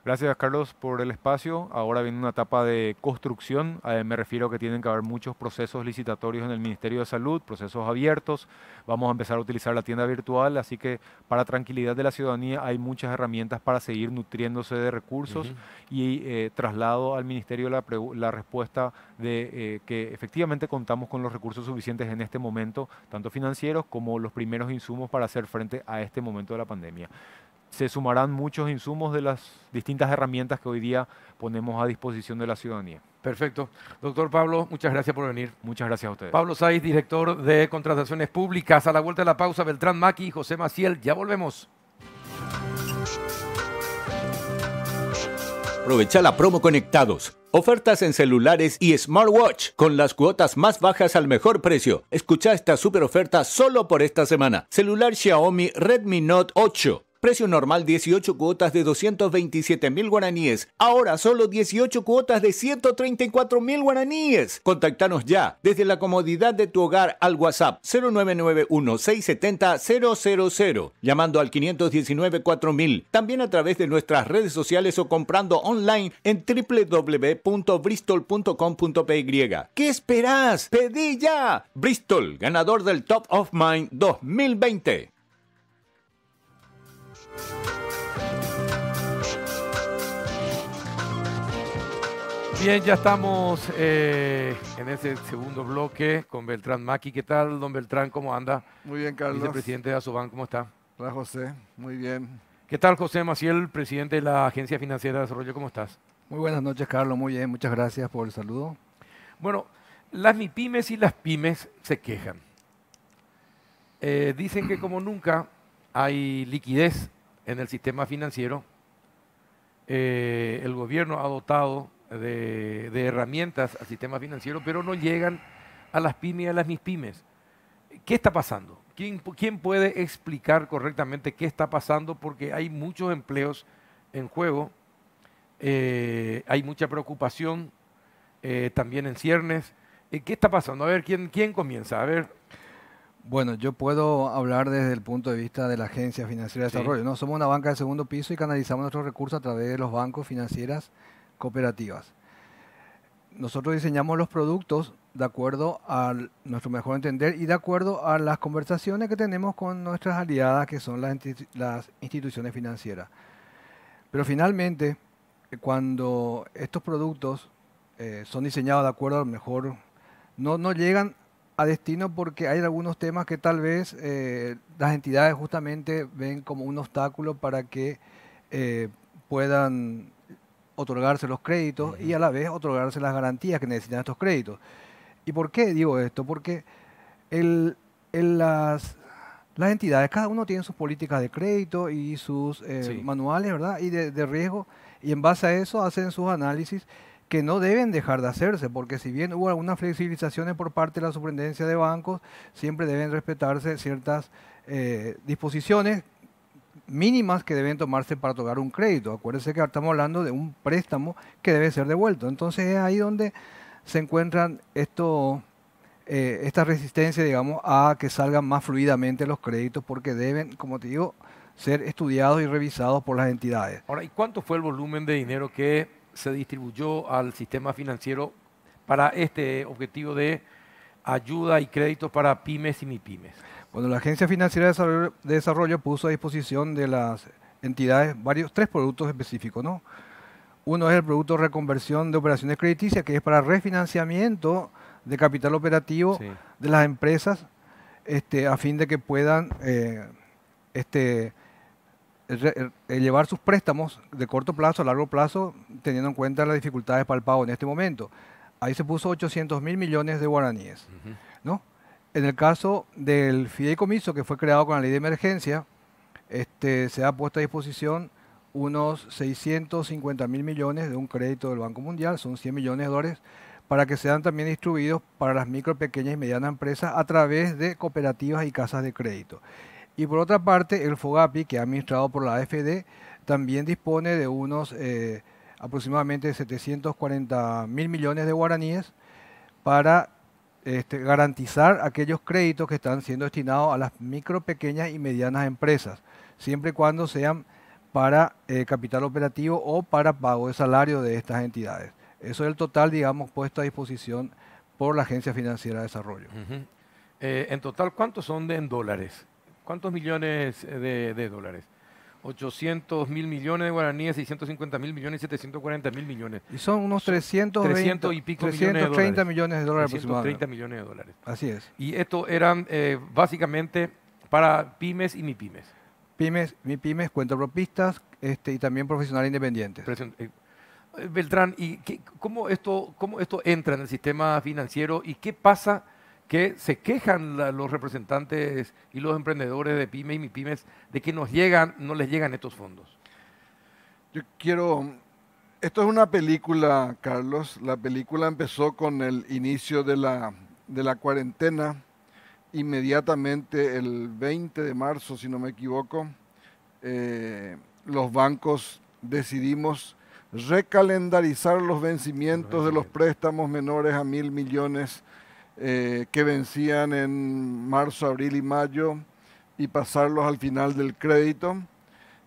Gracias Carlos por el espacio. Ahora viene una etapa de construcción. Eh, me refiero a que tienen que haber muchos procesos licitatorios en el Ministerio de Salud, procesos abiertos. Vamos a empezar a utilizar la tienda virtual, así que para tranquilidad de la ciudadanía hay muchas herramientas para seguir nutriéndose de recursos y eh, traslado al Ministerio la, respuesta de eh, que efectivamente contamos con los recursos suficientes en este momento, tanto financieros como los primeros insumos para hacer frente a este momento de la pandemia se sumarán muchos insumos de las distintas herramientas que hoy día ponemos a disposición de la ciudadanía. Perfecto. Doctor Pablo, muchas gracias por venir. Muchas gracias a ustedes. Pablo Saiz, director de Contrataciones Públicas. A la vuelta de la pausa, Beltrán Maki y José Maciel. Ya volvemos. Aprovecha la promo Conectados. Ofertas en celulares y smartwatch con las cuotas más bajas al mejor precio. Escucha esta super oferta solo por esta semana. Celular Xiaomi Redmi Note 8 Precio normal 18 cuotas de 227 mil guaraníes. Ahora solo 18 cuotas de 134 mil guaraníes. Contactanos ya desde la comodidad de tu hogar al WhatsApp 0991 670 Llamando al 519-4000. También a través de nuestras redes sociales o comprando online en www.bristol.com.py. ¿Qué esperás? ¡Pedí ya! Bristol, ganador del Top of Mind 2020. Bien, ya estamos eh, en ese segundo bloque con Beltrán Maki. ¿Qué tal, don Beltrán? ¿Cómo anda? Muy bien, Carlos. Vicepresidente de Asoban, ¿cómo está? Hola, José. Muy bien. ¿Qué tal, José Maciel, presidente de la Agencia Financiera de Desarrollo? ¿Cómo estás? Muy buenas noches, Carlos. Muy bien. Muchas gracias por el saludo. Bueno, las MIPIMES y las pymes se quejan. Eh, dicen que como nunca hay liquidez en el sistema financiero. Eh, el gobierno ha dotado de, herramientas al sistema financiero, pero no llegan a las pymes y a las mispymes. ¿Qué está pasando? ¿Quién, puede explicar correctamente qué está pasando? Porque hay muchos empleos en juego, eh, hay mucha preocupación eh, también en ciernes. ¿Qué está pasando? A ver, ¿quién, quién comienza? A ver. Bueno, yo puedo hablar desde el punto de vista de la Agencia Financiera de Desarrollo. ¿no? Somos una banca de segundo piso y canalizamos nuestros recursos a través de los bancos financieras cooperativas. Nosotros diseñamos los productos de acuerdo a nuestro mejor entender y de acuerdo a las conversaciones que tenemos con nuestras aliadas, que son las, instituciones financieras. Pero finalmente, cuando estos productos eh, son diseñados de acuerdo a lo mejor, no, no llegan a destino porque hay algunos temas que tal vez eh, las entidades justamente ven como un obstáculo para que eh, puedan otorgarse los créditos y a la vez otorgarse las garantías que necesitan estos créditos. ¿Y por qué digo esto? Porque el, las, entidades, cada uno tiene sus políticas de crédito y sus eh, manuales, ¿verdad? Y de riesgo, y en base a eso hacen sus análisis que no deben dejar de hacerse, porque si bien hubo algunas flexibilizaciones por parte de la superintendencia de bancos, siempre deben respetarse ciertas eh, disposiciones mínimas que deben tomarse para tocar un crédito. Acuérdense que estamos hablando de un préstamo que debe ser devuelto. Entonces es ahí donde se encuentran esto, eh, esta resistencia, digamos, a que salgan más fluidamente los créditos porque deben, como te digo, ser estudiados y revisados por las entidades. Ahora, ¿y cuánto fue el volumen de dinero que se distribuyó al sistema financiero para este objetivo de ayuda y créditos para pymes y MIPYMES? Bueno, la Agencia Financiera de Desarrollo puso a disposición de las entidades varios, tres productos específicos, ¿no? Uno es el producto de reconversión de operaciones crediticias, que es para refinanciamiento de capital operativo de las empresas, este, a fin de que puedan eh, este, eh, eh, llevar sus préstamos de corto plazo a largo plazo, teniendo en cuenta las dificultades para el pago en este momento. Ahí se puso 800 mil millones de guaraníes. ¿no? En el caso del fideicomiso que fue creado con la ley de emergencia, este, se ha puesto a disposición unos 650 mil millones de un crédito del Banco Mundial, son 100 millones de dólares, para que sean también distribuidos para las micro, pequeñas y medianas empresas a través de cooperativas y casas de crédito. Y por otra parte, el FOGAPI, que es administrado por la AFD, también dispone de unos eh, aproximadamente 740 mil millones de guaraníes para este, garantizar aquellos créditos que están siendo destinados a las micro, pequeñas y medianas empresas, siempre y cuando sean para eh, capital operativo o para pago de salario de estas entidades. Eso es el total, digamos, puesto a disposición por la Agencia Financiera de Desarrollo. Eh, en total, ¿cuántos son de en dólares? ¿Cuántos millones eh, de, dólares? 800 mil millones de guaraníes, 650 mil millones, 740 mil millones. Y son unos 300, y pico millones de dólares. Millones 330 millones de dólares. Así es. Y esto eran eh, básicamente para pymes y mipymes. pymes. Pymes, cuentapropistas este, y también profesionales independientes. Eh, Beltrán, ¿y cómo, esto, cómo esto entra en el sistema financiero y qué pasa que se quejan los representantes y los emprendedores de PYME y MIPYMES de que nos llegan, no les llegan estos fondos? Yo quiero... Esto es una película, Carlos. La película empezó con el inicio de la, cuarentena. Inmediatamente el 20 de marzo, si no me equivoco, eh, los bancos decidimos recalendarizar los vencimientos de los préstamos menores a mil millones eh, que vencían en marzo, abril y mayo y pasarlos al final del crédito.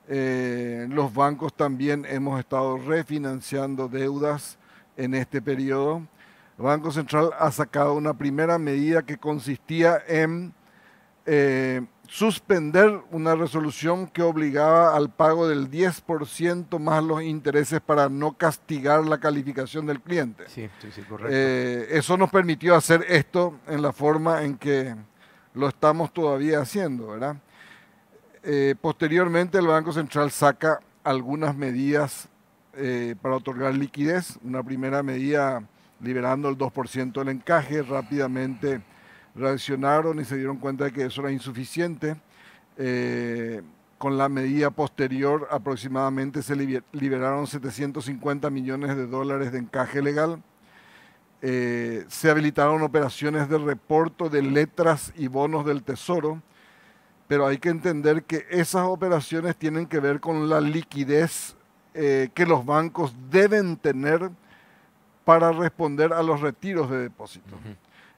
Eh, los bancos también hemos estado refinanciando deudas en este periodo. El Banco Central ha sacado una primera medida que consistía en eh, suspender una resolución que obligaba al pago del 10% más los intereses para no castigar la calificación del cliente. Sí, sí, correcto. Eh, eso nos permitió hacer esto en la forma en que lo estamos todavía haciendo, ¿verdad? Eh, posteriormente el Banco Central saca algunas medidas eh, para otorgar liquidez. Una primera medida liberando el 2% del encaje rápidamente reaccionaron y se dieron cuenta de que eso era insuficiente. Eh, con la medida posterior aproximadamente se liberaron 750 millones de dólares de encaje legal. Eh, se habilitaron operaciones de reporto de letras y bonos del Tesoro, pero hay que entender que esas operaciones tienen que ver con la liquidez eh, que los bancos deben tener para responder a los retiros de depósitos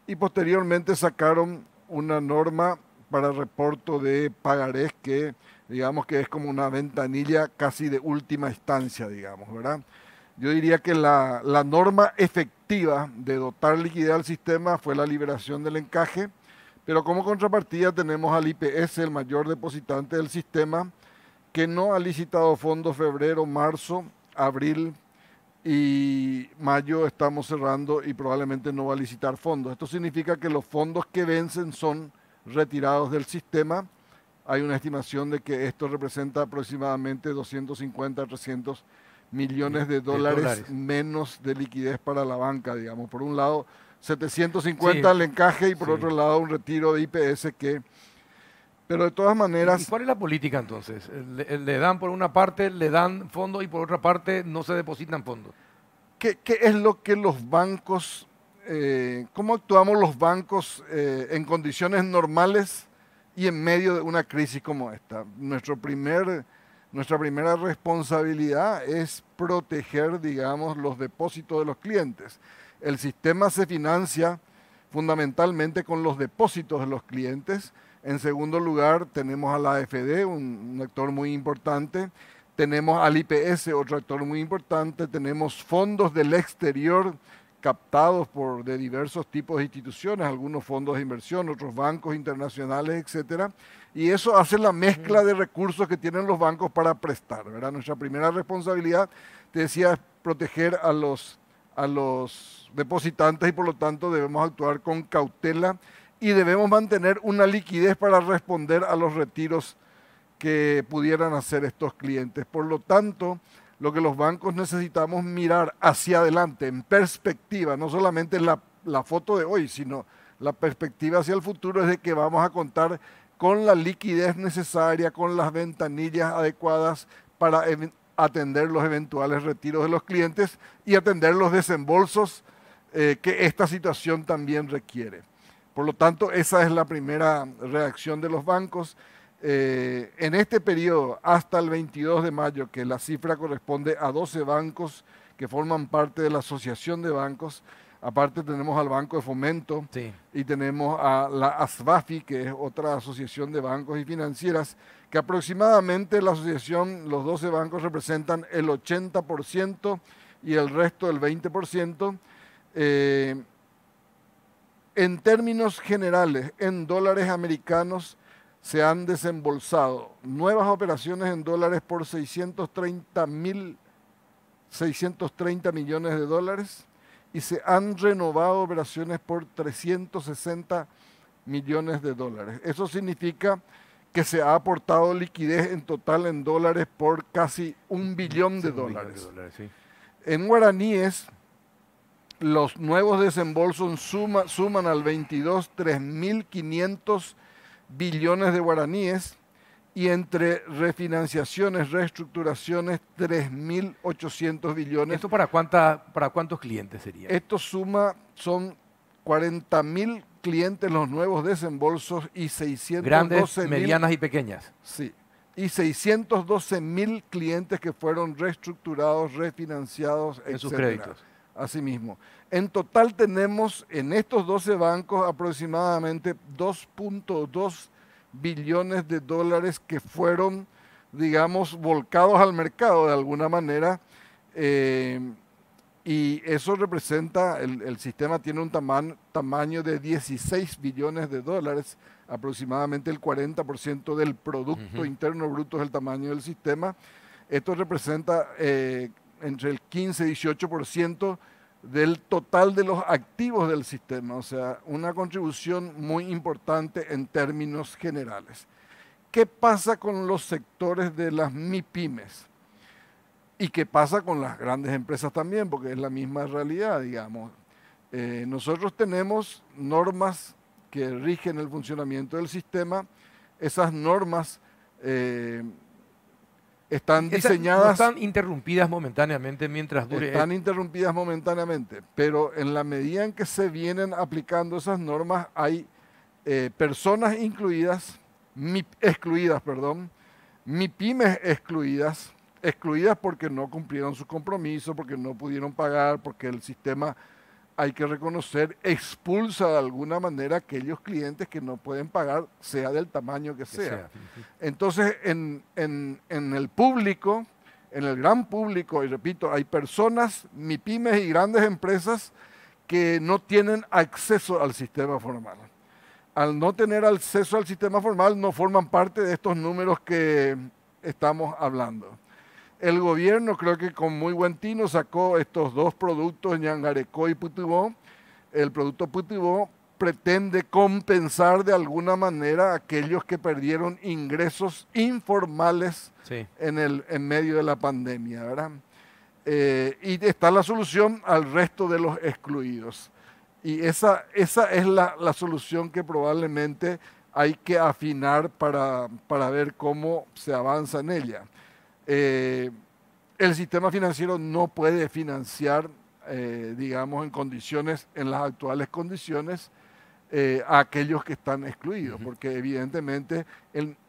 y posteriormente sacaron una norma para reporto de pagarés que digamos que es como una ventanilla casi de última instancia, digamos, ¿verdad? Yo diría que la, la norma efectiva de dotar liquidez al sistema fue la liberación del encaje, pero como contrapartida tenemos al IPS, el mayor depositante del sistema, que no ha licitado fondos febrero, marzo, abril, y mayo estamos cerrando y probablemente no va a licitar fondos. Esto significa que los fondos que vencen son retirados del sistema. Hay una estimación de que esto representa aproximadamente 250 a 300 millones de dólares, menos de liquidez para la banca, digamos. Por un lado, 750 al encaje y por otro lado un retiro de IPS que pero de todas maneras... ¿Y cuál es la política entonces? Le, eh, dan por una parte, le dan fondos y por otra parte no se depositan fondos. ¿Qué, es lo que los bancos, eh, cómo actuamos los bancos eh, en condiciones normales y en medio de una crisis como esta? Nuestro primer, nuestra primera responsabilidad es proteger, digamos, los depósitos de los clientes. El sistema se financia fundamentalmente con los depósitos de los clientes en segundo lugar, tenemos a la AFD, un, actor muy importante. Tenemos al IPS, otro actor muy importante. Tenemos fondos del exterior captados por de diversos tipos de instituciones, algunos fondos de inversión, otros bancos internacionales, etc. y eso hace la mezcla de recursos que tienen los bancos para prestar, Nuestra primera responsabilidad, te decía, es proteger a los a los depositantes y por lo tanto debemos actuar con cautela y debemos mantener una liquidez para responder a los retiros que pudieran hacer estos clientes. Por lo tanto, lo que los bancos necesitamos mirar hacia adelante, en perspectiva, no solamente la, foto de hoy, sino la perspectiva hacia el futuro es de que vamos a contar con la liquidez necesaria, con las ventanillas adecuadas para atender los eventuales retiros de los clientes y atender los desembolsos eh, que esta situación también requiere. Por lo tanto, esa es la primera reacción de los bancos. Eh, en este periodo, hasta el 22 de mayo, que la cifra corresponde a 12 bancos que forman parte de la Asociación de Bancos, aparte tenemos al Banco de Fomento y tenemos a la ASBAFI, que es otra asociación de bancos y financieras, que aproximadamente la asociación, los 12 bancos representan el 80% y el resto el 20%. En términos generales, en dólares americanos se han desembolsado nuevas operaciones en dólares por 630, mil, 630 millones de dólares y se han renovado operaciones por 360 millones de dólares. Eso significa que se ha aportado liquidez en total en dólares por casi un billón de dólares. En guaraníes, los nuevos desembolsos suman al 22 3.500 billones de guaraníes y entre refinanciaciones, reestructuraciones, 3.800 billones. ¿Esto para, cuánta, para cuántos clientes sería? Esto suma, son 40.000 clientes los nuevos desembolsos y 612.000 Grandes, medianas y pequeñas. Sí, y 612 mil clientes que fueron reestructurados, refinanciados, en sus créditos. Asimismo, en total tenemos en estos 12 bancos aproximadamente 2.2 billones de dólares que fueron, digamos, volcados al mercado de alguna manera. Eh, y eso representa, el, sistema tiene un tamaño de 16 billones de dólares, aproximadamente el 40% del Producto Interno Bruto es el tamaño del sistema. Esto representa eh, entre el 15 y 18% del total de los activos del sistema, o sea, una contribución muy importante en términos generales. ¿Qué pasa con los sectores de las mipymes ¿Y qué pasa con las grandes empresas también? Porque es la misma realidad, digamos. Eh, nosotros tenemos normas que rigen el funcionamiento del sistema. Esas normas eh, están diseñadas... están interrumpidas momentáneamente mientras dure... Están interrumpidas momentáneamente, pero en la medida en que se vienen aplicando esas normas hay eh, personas incluidas, excluidas, perdón, pymes excluidas, excluidas porque no cumplieron su compromiso, porque no pudieron pagar, porque el sistema hay que reconocer, expulsa de alguna manera a aquellos clientes que no pueden pagar, sea del tamaño que, sea. Entonces, en, en, el público, en el gran público, y repito, hay personas, MIPIMES y grandes empresas que no tienen acceso al sistema formal. Al no tener acceso al sistema formal, no forman parte de estos números que estamos hablando el gobierno creo que con muy buen tino sacó estos dos productos, Yangareco y Putibó. El producto Putibó pretende compensar de alguna manera a aquellos que perdieron ingresos informales en, en medio de la pandemia, eh, y está la solución al resto de los excluidos. Y esa, esa es la, solución que probablemente hay que afinar para ver cómo se avanza en ella. Eh, el sistema financiero no puede financiar, eh, digamos, en condiciones, en las actuales condiciones, eh, a aquellos que están excluidos, porque evidentemente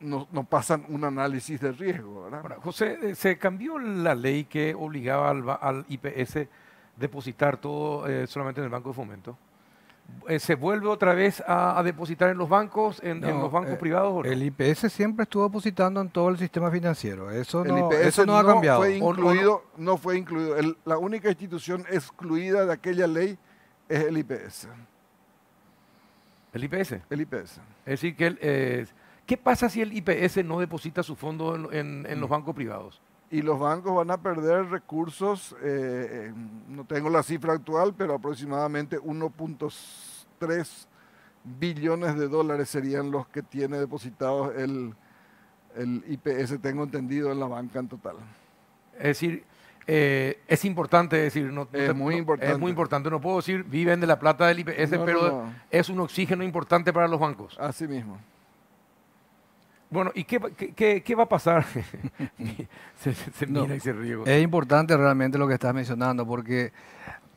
no, pasan un análisis de riesgo. José, se cambió la ley que obligaba al, IPS depositar todo solamente en el Banco de Fomento. Eh, se vuelve otra vez a, depositar en los bancos, en, los bancos eh, privados? El IPS siempre estuvo depositando en todo el sistema financiero. Eso no, no, ha cambiado. no, fue incluido. la única institución excluida de aquella ley es el IPS. ¿El IPS? El IPS. Es decir, que eh, ¿qué pasa si el IPS no deposita su fondo en mm. los bancos privados? y los bancos van a perder recursos, eh, no tengo la cifra actual, pero aproximadamente 1.3 billones de dólares serían los que tiene depositados el, IPS, tengo entendido, en la banca en total. Es decir, eh, es importante decir, no, importante. es muy importante. No puedo decir viven de la plata del IPS, pero es un oxígeno importante para los bancos. Así mismo. Bueno, ¿y qué, qué, qué, va a pasar? <laughs> se, mira y se Es importante realmente lo que estás mencionando, porque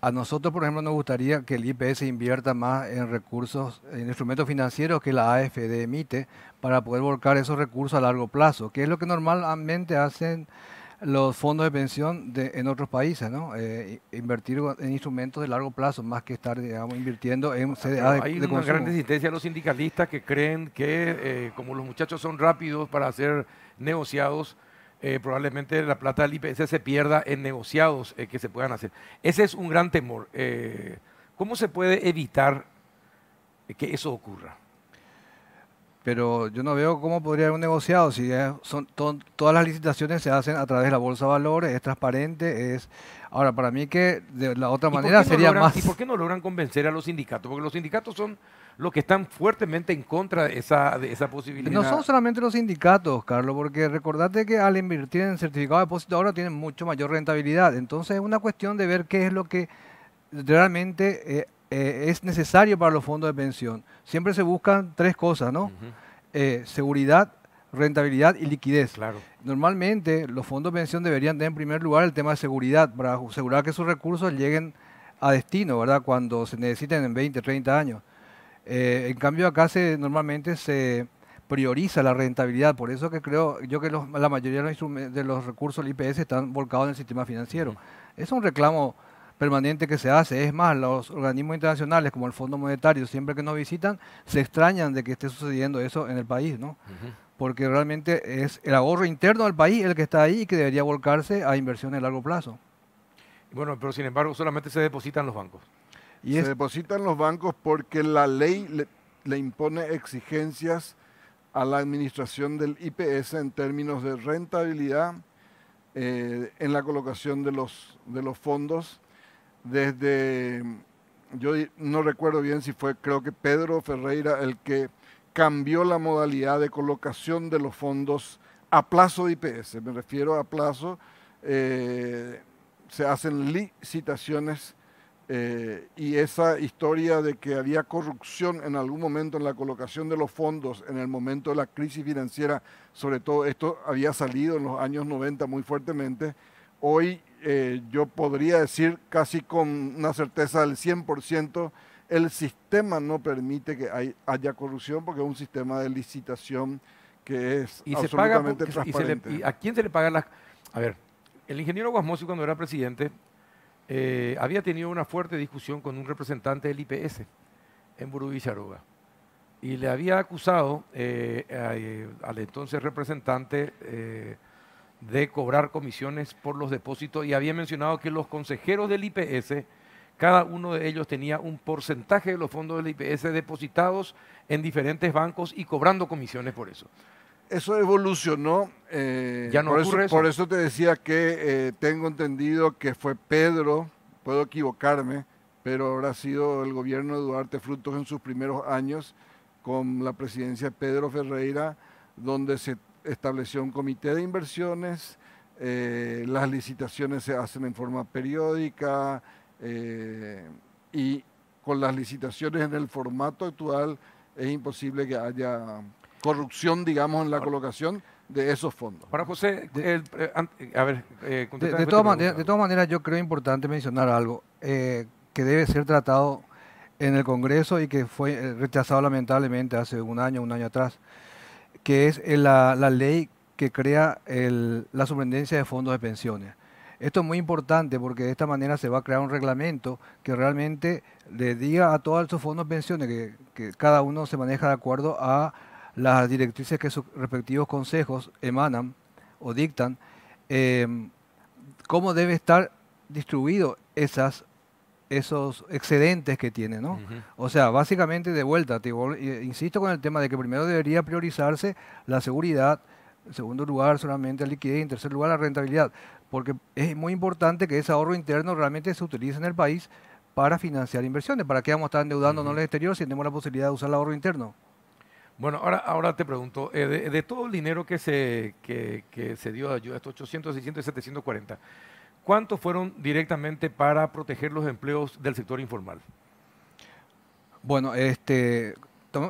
a nosotros, por ejemplo, nos gustaría que el IPS invierta más en recursos, en instrumentos financieros que la AFD emite para poder volcar esos recursos a largo plazo, que es lo que normalmente hacen los fondos de pensión de, en otros países, ¿no? Eh, invertir en instrumentos de largo plazo, más que estar, digamos, invirtiendo en ah, CDA de, Hay una gran resistencia a los sindicalistas que creen que, eh, como los muchachos son rápidos para hacer negociados, eh, probablemente la plata del IPC se pierda en negociados que se puedan hacer. Ese es un gran temor. ¿Cómo se puede evitar que eso ocurra? pero yo no veo cómo podría haber un negociado si son todas las licitaciones se hacen a través de la bolsa de valores, es transparente, es ahora para mí que de la otra manera sería más ¿Y por qué no logran convencer a los sindicatos? Porque los sindicatos son los que están fuertemente en contra de esa, de esa posibilidad. No son solamente los sindicatos, Carlos, porque recordate que al invertir en certificado de depósito ahora tienen mucho mayor rentabilidad. Entonces es una cuestión de ver qué es lo que realmente eh, eh, es necesario para los fondos de pensión. Siempre se buscan tres cosas, ¿no? Eh, seguridad, rentabilidad y liquidez. Normalmente los fondos de pensión deberían tener en primer lugar el tema de seguridad para asegurar que sus recursos lleguen a destino, ¿verdad? Cuando se necesiten en 20, 30 años. Eh, en cambio acá se, normalmente se prioriza la rentabilidad, por eso que creo yo que la mayoría de los, de los recursos del IPS están volcados en el sistema financiero. Es un reclamo permanente que se hace. Es más, los organismos internacionales como el Fondo Monetario, siempre que nos visitan, se extrañan de que esté sucediendo eso en el país, ¿no? Porque realmente es el ahorro interno del país el que está ahí y que debería volcarse a inversiones a largo plazo. Bueno, pero sin embargo solamente se depositan los bancos. se depositan los bancos porque la ley le, impone exigencias a la administración del IPS en términos de rentabilidad eh, en la colocación de los, de los fondos desde, yo no recuerdo bien si fue, creo que Pedro Ferreira el que cambió la modalidad de colocación de los fondos a plazo de IPS. Me refiero a plazo, eh, se hacen licitaciones eh, y esa historia de que había corrupción en algún momento en la colocación de los fondos en el momento de la crisis financiera, sobre todo esto había salido en los años 90 muy fuertemente, hoy eh, yo podría decir casi con una certeza del 100%, el sistema no permite que haya corrupción porque es un sistema de licitación que es absolutamente transparente. Y, ¿A quién se le pagan las...? A ver, el ingeniero Guasmosi cuando era presidente eh, había tenido una fuerte discusión con un representante del IPS en Burubicharuga y le había acusado eh, al entonces representante de cobrar comisiones por los depósitos y había mencionado que los consejeros del IPS, cada uno de ellos tenía un porcentaje de los fondos del IPS depositados en diferentes bancos y cobrando comisiones por eso. Eso evolucionó. Eh, ya no por eso, Por eso te decía que eh, tengo entendido que fue Pedro, puedo equivocarme, pero habrá sido el gobierno de Duarte Frutos en sus primeros años con la presidencia de Pedro Ferreira, donde se estableció un comité de inversiones, eh, las licitaciones se hacen en forma periódica eh, y con las licitaciones en el formato actual es imposible que haya corrupción, digamos, en la colocación de esos fondos. Para José, eh, a ver, eh, de, todas maneras, yo creo importante mencionar algo que debe ser tratado en el Congreso y que fue rechazado lamentablemente hace un año, un año atrás que es eh, la, ley que crea la superintendencia de fondos de pensiones. Esto es muy importante porque de esta manera se va a crear un reglamento que realmente le diga a todos sus fondos de pensiones que, cada uno se maneja de acuerdo a las directrices que sus respectivos consejos emanan o dictan, eh, cómo debe estar distribuido esas esos excedentes que tiene, ¿no? O sea, básicamente de vuelta, eh, insisto con el tema de que primero debería priorizarse la seguridad, en segundo lugar solamente la liquidez y en tercer lugar la rentabilidad, porque es muy importante que ese ahorro interno realmente se utilice en el país para financiar inversiones, para qué vamos a estar endeudando en el exterior si tenemos la posibilidad de usar el ahorro interno. Bueno, ahora, te pregunto, eh, de, todo el dinero que se, se dio de ayuda, estos 800, 600 y 740, ¿cuántos fueron directamente para proteger los empleos del sector informal? Bueno, este,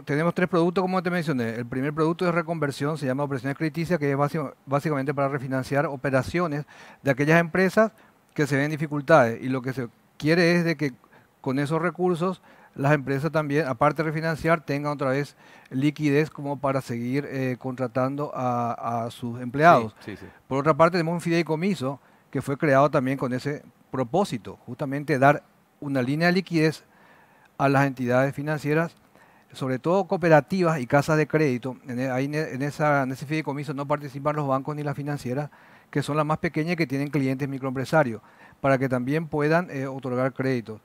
tenemos tres productos, como te mencioné. El primer producto es reconversión, se llama Operaciones Crediticias, que es básicamente para refinanciar operaciones de aquellas empresas que se ven dificultades. Y lo que se quiere es de que con esos recursos las empresas también, aparte de refinanciar, tengan otra vez liquidez como para seguir eh, contratando a, sus empleados. Por otra parte, tenemos un fideicomiso que fue creado también con ese propósito, justamente dar una línea de liquidez a las entidades financieras, sobre todo cooperativas y casas de crédito. En, e, ahí en, e, esa, ese fideicomiso no participan los bancos ni las financieras, que son las más pequeñas y que tienen clientes microempresarios, para que también puedan eh, otorgar créditos.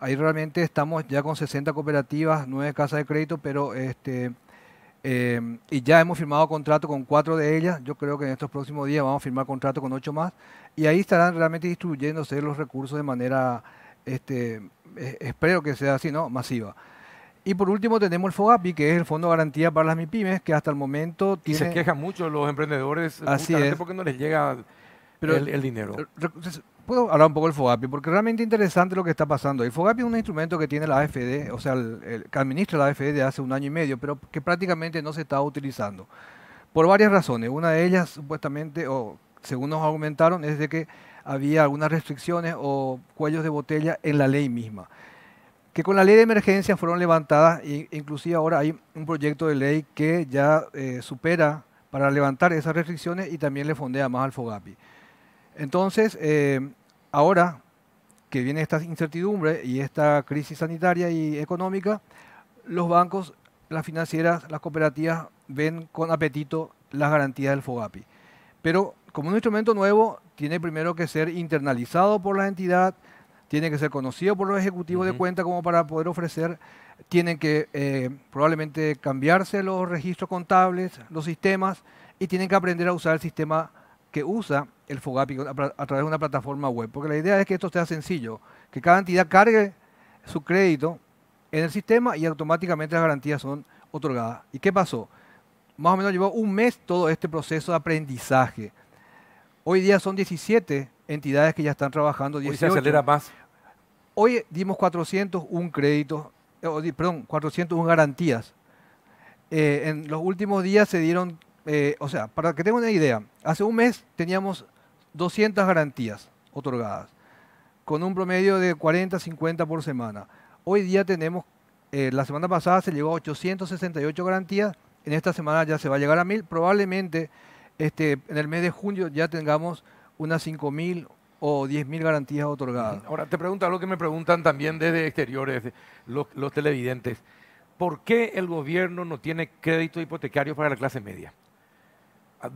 Ahí realmente estamos ya con 60 cooperativas, 9 casas de crédito, pero este, Em, y ya hemos firmado contrato con cuatro de ellas. Yo creo que en estos próximos días vamos a firmar contrato con ocho más. Y ahí estarán realmente distribuyéndose los recursos de manera, este, e, espero que sea así, ¿no? Masiva. Y por último tenemos el FOGAPI, que es el Fondo de Garantía para las MIPIMES, que hasta el momento tiene... se quejan mucho los emprendedores así es. porque no les llega el, el dinero puedo hablar un poco del FOGAPI, porque realmente interesante lo que está pasando. El FOGAPI es un instrumento que tiene la AFD, o sea, el, que administra la AFD de hace un año y medio, pero que prácticamente no se está utilizando. Por varias razones. Una de ellas, supuestamente, o según nos argumentaron, es de que había algunas restricciones o cuellos de botella en la ley misma que con la ley de emergencia fueron levantadas e inclusive ahora hay un proyecto de ley que ya eh, supera para levantar esas restricciones y también le fondea más al FOGAPI. Entonces, eh, ahora que viene esta incertidumbre y esta crisis sanitaria y económica, los bancos, las financieras, las cooperativas ven con apetito las garantías del FOGAPI. Pero como un instrumento nuevo, tiene primero que ser internalizado por la entidad, tiene que ser conocido por los ejecutivos de cuenta como para poder ofrecer, tienen que eh, probablemente cambiarse los registros contables, los sistemas, y tienen que aprender a usar el sistema que usa el Fogapi a través de una plataforma web. Porque la idea es que esto sea sencillo, que cada entidad cargue su crédito en el sistema y automáticamente las garantías son otorgadas. ¿Y qué pasó? Más o menos llevó un mes todo este proceso de aprendizaje. Hoy día son 17 entidades que ya están trabajando. Hoy se acelera más. Hoy dimos 401 créditos, eh, perdón, 401 garantías. Eh, en los últimos días se dieron, eh, o sea, para que tengan una idea, hace un mes teníamos 200 garantías otorgadas, con un promedio de 40, 50 por semana. Hoy día tenemos, eh, la semana pasada se llegó a 868 garantías, en esta semana ya se va a llegar a 1000, probablemente este, en el mes de junio ya tengamos unas 5000 o 10.000 garantías otorgadas. Ahora, te pregunto algo que me preguntan también desde exteriores, los televidentes. ¿Por qué el gobierno no tiene crédito hipotecario para la clase media?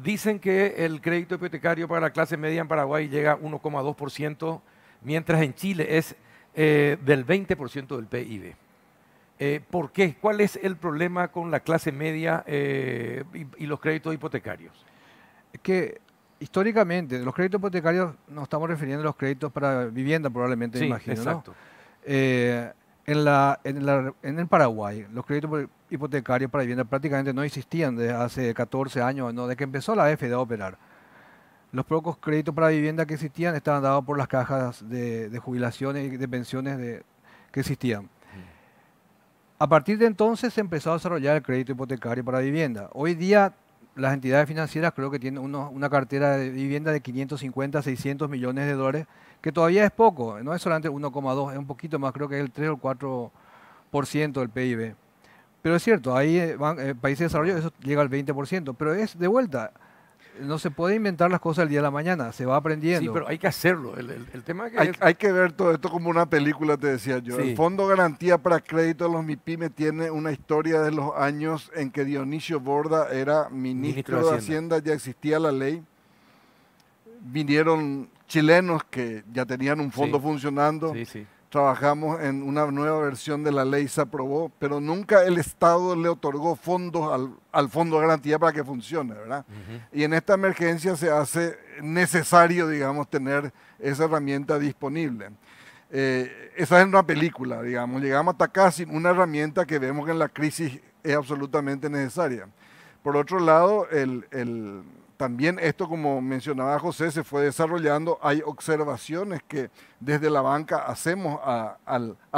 Dicen que el crédito hipotecario para la clase media en Paraguay llega a 1,2%, mientras en Chile es eh, del 20% del PIB. Eh, ¿Por qué? ¿Cuál es el problema con la clase media eh, y, los créditos hipotecarios? Es que históricamente, los créditos hipotecarios nos estamos refiriendo a los créditos para vivienda, probablemente, imagino. Exacto. ¿no? en, la, en, en el Paraguay, los créditos hipotecarios para vivienda prácticamente no existían desde hace 14 años, ¿no? desde que empezó la F de operar. Los pocos créditos para vivienda que existían estaban dados por las cajas de, jubilaciones y de pensiones que existían. A partir de entonces se empezó a desarrollar el crédito hipotecario para vivienda. Hoy día las entidades financieras creo que tienen una cartera de vivienda de 550 600 millones de dólares, que todavía es poco, no es solamente 1,2, es un poquito más, creo que es el 3 o 4% del PIB. Pero es cierto, ahí eh, eh, países de desarrollo, eso llega al 20%, pero es de vuelta. No se puede inventar las cosas el día de la mañana, se va aprendiendo. Sí, pero hay que hacerlo. El, tema que hay, que ver todo esto como una película, te decía yo. El Fondo Garantía para Crédito a los MIPIME tiene una historia de los años en que Dionisio Borda era ministro, de, Hacienda. ya existía la ley. Vinieron chilenos que ya tenían un fondo funcionando. Sí, sí trabajamos en una nueva versión de la ley, se aprobó, pero nunca el Estado le otorgó fondos al, Fondo de Garantía para que funcione, ¿verdad? Y en esta emergencia se hace necesario, digamos, tener esa herramienta disponible. Eh, esa es una película, digamos, llegamos hasta casi una herramienta que vemos que en la crisis es absolutamente necesaria. Por otro lado, el también esto, como mencionaba José, se fue desarrollando. Hay observaciones que desde la banca hacemos a,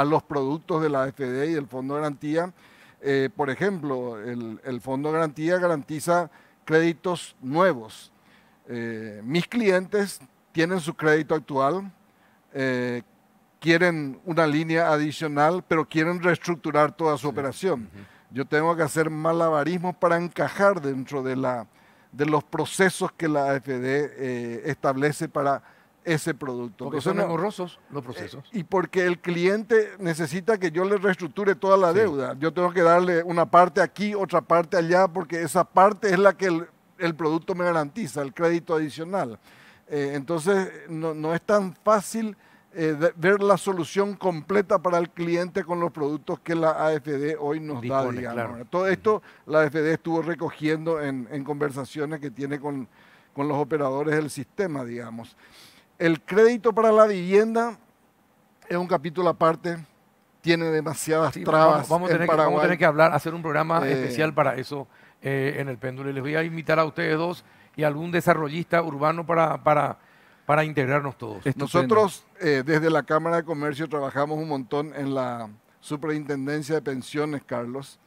los productos de la AFD y el Fondo de Garantía. Eh, por ejemplo, el, Fondo de Garantía garantiza créditos nuevos. Eh, mis clientes tienen su crédito actual, eh, quieren una línea adicional, pero quieren reestructurar toda su operación. Yo tengo que hacer malabarismos para encajar dentro de la de los procesos que la AFD eh, establece para ese producto. Porque son engorrosos los eh, procesos. y porque el cliente necesita que yo le reestructure toda la deuda. Yo tengo que darle una parte aquí, otra parte allá, porque esa parte es la que el, producto me garantiza, el crédito adicional. Eh, entonces, no, es tan fácil eh, ver la solución completa para el cliente con los productos que la AFD hoy nos da. Todo esto la AFD estuvo recogiendo en, conversaciones que tiene con, los operadores del sistema, digamos. El crédito para la vivienda es un capítulo aparte tiene demasiadas trabas. Vamos, Que, a tener que hablar, hacer un programa eh, especial para eso eh, en el péndulo. les voy a invitar a ustedes dos y algún desarrollista urbano para, para para integrarnos todos. Nosotros eh, desde la Cámara de Comercio trabajamos un montón en la Superintendencia de Pensiones, Carlos,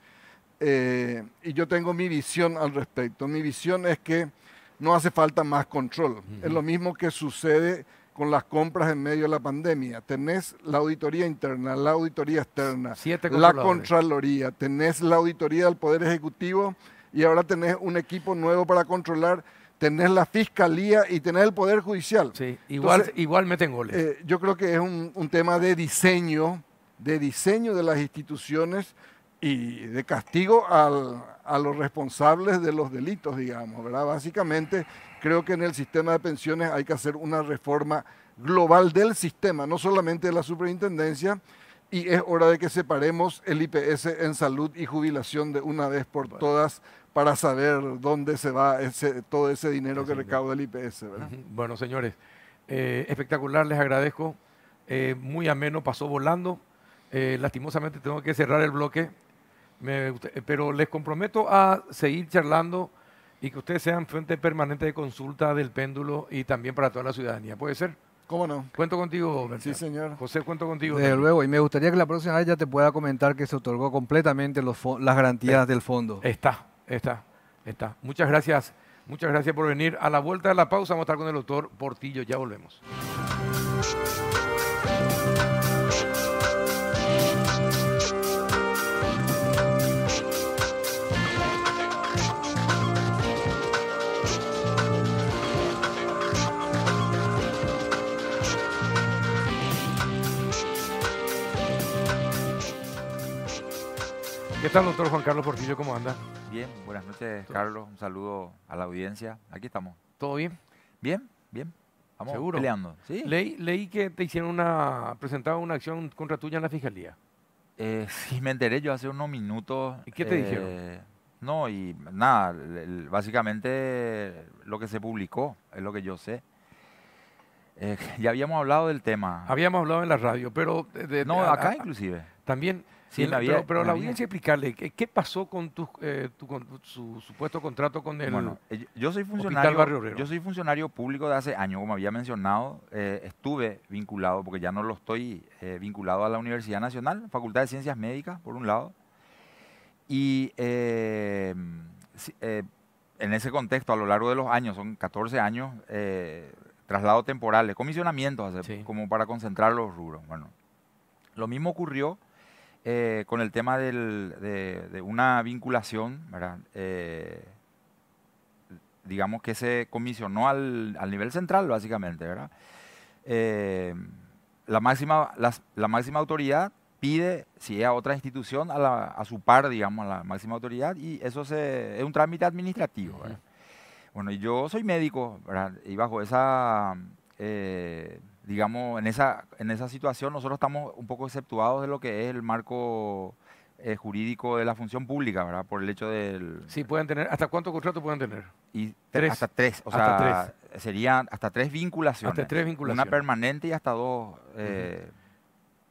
eh, y yo tengo mi visión al respecto. Mi visión es que no hace falta más control. Es lo mismo que sucede con las compras en medio de la pandemia. Tenés la auditoría interna, la auditoría externa, la Contraloría, tenés la auditoría del Poder Ejecutivo y ahora tenés un equipo nuevo para controlar tener la fiscalía y tener el poder judicial. Sí, igual, igual meten goles. Eh, yo creo que es un, tema de diseño, de diseño de las instituciones y de castigo a los responsables de los delitos, digamos, ¿verdad? Básicamente, creo que en el sistema de pensiones hay que hacer una reforma global del sistema, no solamente de la superintendencia, y es hora de que separemos el IPS en salud y jubilación de una vez por todas para saber dónde se va todo ese dinero que recauda el IPS. Bueno, señores, eh, espectacular, les agradezco. Eh, muy ameno, pasó volando. Eh, lastimosamente tengo que cerrar el bloque, pero les comprometo a seguir charlando y que ustedes sean fuente permanente de consulta del péndulo y también para toda la ciudadanía. ¿Puede ser? ¿Cómo no? Cuento contigo, José. Sí, señor. José, cuento contigo. Desde luego, y me gustaría que la próxima vez ya te pueda comentar que se otorgó completamente las garantías del fondo. Está, Está, está. Muchas gracias. Muchas gracias por venir. A la vuelta de la pausa vamos a estar con el doctor Portillo. Ya volvemos. ¿Qué tal, doctor Juan Carlos Portillo? ¿Cómo anda? Bien, buenas noches, Carlos. Un saludo a la audiencia. Aquí estamos. ¿Todo bien? Bien, bien. Estamos ¿Seguro? peleando. ¿Sí? Leí, leí que te hicieron una. presentaba una acción contra tuya en la fiscalía. Eh, <laughs> sí, me enteré yo hace unos minutos. ¿Y qué te eh, dijeron? No, y nada. Básicamente lo que se publicó es lo que yo sé. Eh, <laughs> ya habíamos hablado del tema. Habíamos hablado en la radio, pero... no, acá inclusive. También pero, la eh, audiencia, explicarle, ¿qué, pasó con, eh, tu, su supuesto contrato con el bueno, eh, yo soy funcionario, Yo soy funcionario público de hace años, como había mencionado. estuve vinculado, porque ya no lo estoy, vinculado a la Universidad Nacional, Facultad de Ciencias Médicas, por un lado. Y en ese contexto, a lo largo de los años, son 14 años, traslado temporales, comisionamientos, como para concentrar los rubros. Bueno, lo mismo ocurrió eh, con el tema de, una vinculación, eh, digamos que se comisionó al, nivel central, básicamente, eh, la, máxima, la, máxima autoridad pide, si es a otra institución, a, su par, digamos, a la máxima autoridad, y eso es un trámite administrativo, Bueno y yo soy médico, Y bajo esa digamos, en esa, en esa situación nosotros estamos un poco exceptuados de lo que es el marco eh, jurídico de la función pública, ¿verdad? Por el hecho del... Sí, pueden tener, ¿hasta cuántos contratos pueden tener? Y tres. Hasta tres, o sea, tres. serían hasta tres vinculaciones. Hasta tres vinculaciones. Una permanente y hasta dos... Eh,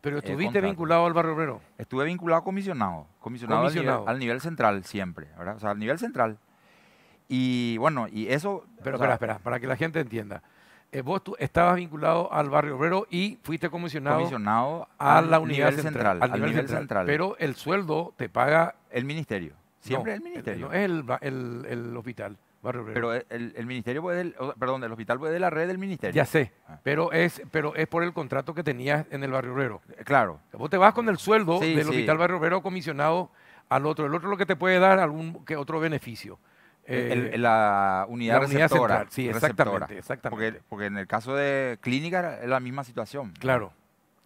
¿Pero eh, estuviste vinculado al barrio obrero? Estuve vinculado comisionado, comisionado, Al, nivel, central siempre, ¿verdad? O sea, al nivel central. Y bueno, y eso... Pero espera, espera, para que la gente entienda. Eh, vos tú estabas vinculado al barrio obrero y fuiste comisionado, comisionado a la unidad central, central. Pero el sueldo te paga... El ministerio. Siempre no, el ministerio. no, es el, hospital. Barrio pero el, ministerio puede perdón, el hospital puede de la red del ministerio. Ya sé, ah. pero es pero es por el contrato que tenías en el barrio obrero. Eh, claro. Vos te vas con el sueldo del hospital barrio obrero comisionado al otro. El otro lo que te puede dar algún que otro beneficio. Eh, la unidad, receptora, sí, exactamente. Porque, en el caso de clínica es la misma situación. Claro.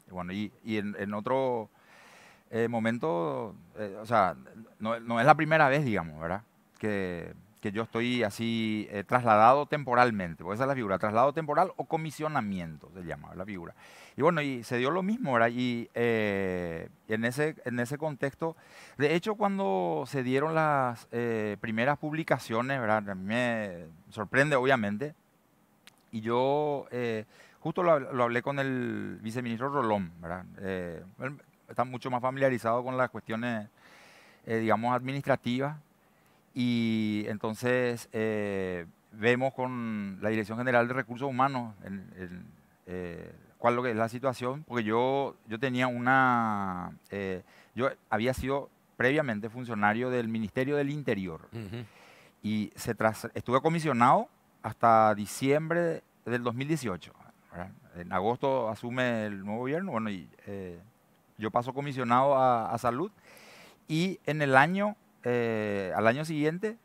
Bueno, y, en, otro eh, momento, eh, o sea, no, es la primera vez, digamos, ¿verdad? Que, que yo estoy así trasladado temporalmente, porque esa es la figura, traslado temporal o comisionamiento se llama la figura. Y bueno, y se dio lo mismo, ¿verdad? Y eh, en, ese, en ese contexto, de hecho, cuando se dieron las eh, primeras publicaciones, ¿verdad? A mí me sorprende, obviamente. Y yo eh, justo lo, hablé con el viceministro Rolón, ¿verdad? Él está mucho más familiarizado con las cuestiones, digamos, administrativas. Y entonces vemos con la Dirección General de Recursos Humanos, cuál es la situación, porque yo, yo tenía una, eh, yo había sido previamente funcionario del Ministerio del Interior y se estuve comisionado hasta diciembre del 2018. En agosto asume el nuevo gobierno, bueno, y eh, yo paso comisionado a, salud y en el año, eh, al año siguiente,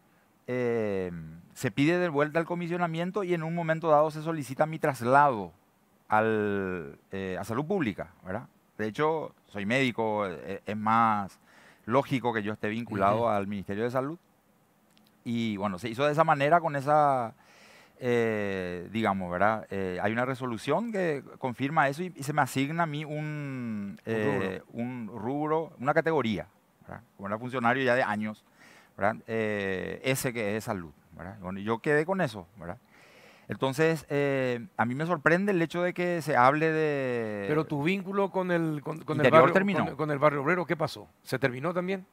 se pide de vuelta el comisionamiento y en un momento dado se solicita mi traslado al, eh, a salud pública, ¿verdad? De hecho, soy médico, eh, eh, es, más lógico que yo esté vinculado al Ministerio de Salud. Y bueno, se hizo de esa manera con esa, digamos, ¿verdad? hay una resolución que confirma eso y, se me asigna a mí un, un, rubro. una categoría, ¿verdad? Como era funcionario ya de años, ¿verdad? ese que es salud, ¿verdad? Bueno, yo quedé con eso, ¿verdad? Entonces, eh, a mí me sorprende el hecho de que se hable de... Pero tu vínculo con el, con, el, barrio, Con, el barrio obrero, ¿qué pasó? ¿Se terminó también?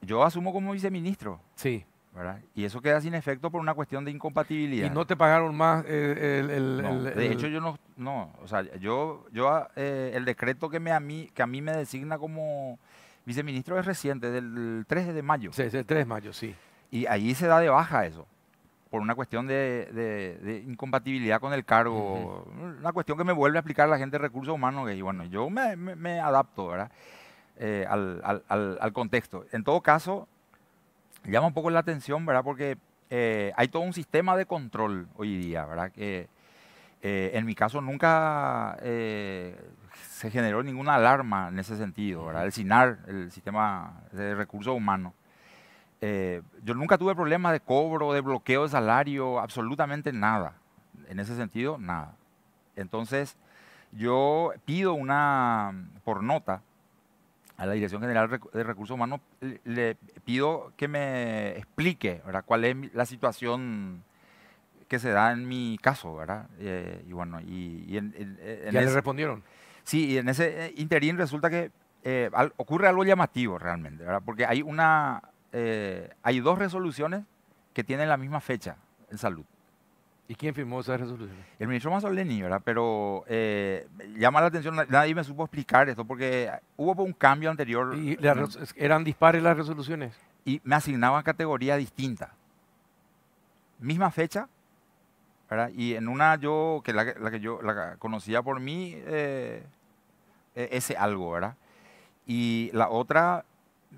Yo asumo como viceministro. Sí. ¿verdad? Y eso queda sin efecto por una cuestión de incompatibilidad. ¿Y no te pagaron más eh, el, De hecho, yo no, no, o sea, yo, yo eh, el decreto que, me, a mí, que a mí me designa como viceministro es reciente, del 3 de mayo. Sí, es el 3 de mayo, sí. Y ahí se da de baja eso por una cuestión de, incompatibilidad con el cargo, una cuestión que me vuelve a explicar la gente de recursos humanos, y bueno, yo me, adapto ¿verdad? Eh, al, contexto. En todo caso, llama un poco la atención, ¿verdad? Porque eh, hay todo un sistema de control hoy día, ¿verdad? Que eh, en mi caso nunca se generó ninguna alarma en ese sentido, ¿verdad? El SINAR, el sistema de recursos humanos. Eh, yo nunca tuve problemas de cobro, de bloqueo de salario, absolutamente nada. En ese sentido, nada. Entonces, yo pido una, mm, por nota, a la Dirección General de Recursos Humanos, le pido que me explique cuál es la situación que se da en mi caso, ¿verdad? Eh, y bueno, y, en, le respondieron? Sí, y en ese eh, interín resulta que ocurre algo llamativo realmente, ¿verdad? Porque hay una eh, hay dos resoluciones que tienen la misma fecha en salud. ¿Y quién firmó esa resolución? El ministro Mazzoleni, ¿verdad? Pero eh, llama la atención, nadie me supo explicar esto porque hubo un cambio anterior. ¿Y mm. eran dispares las resoluciones? Y me asignaban categoría distinta. Misma fecha, ¿verdad? Y en una yo, que la, la que yo la conocía por mí, eh, e-, ese algo, ¿verdad? Y la otra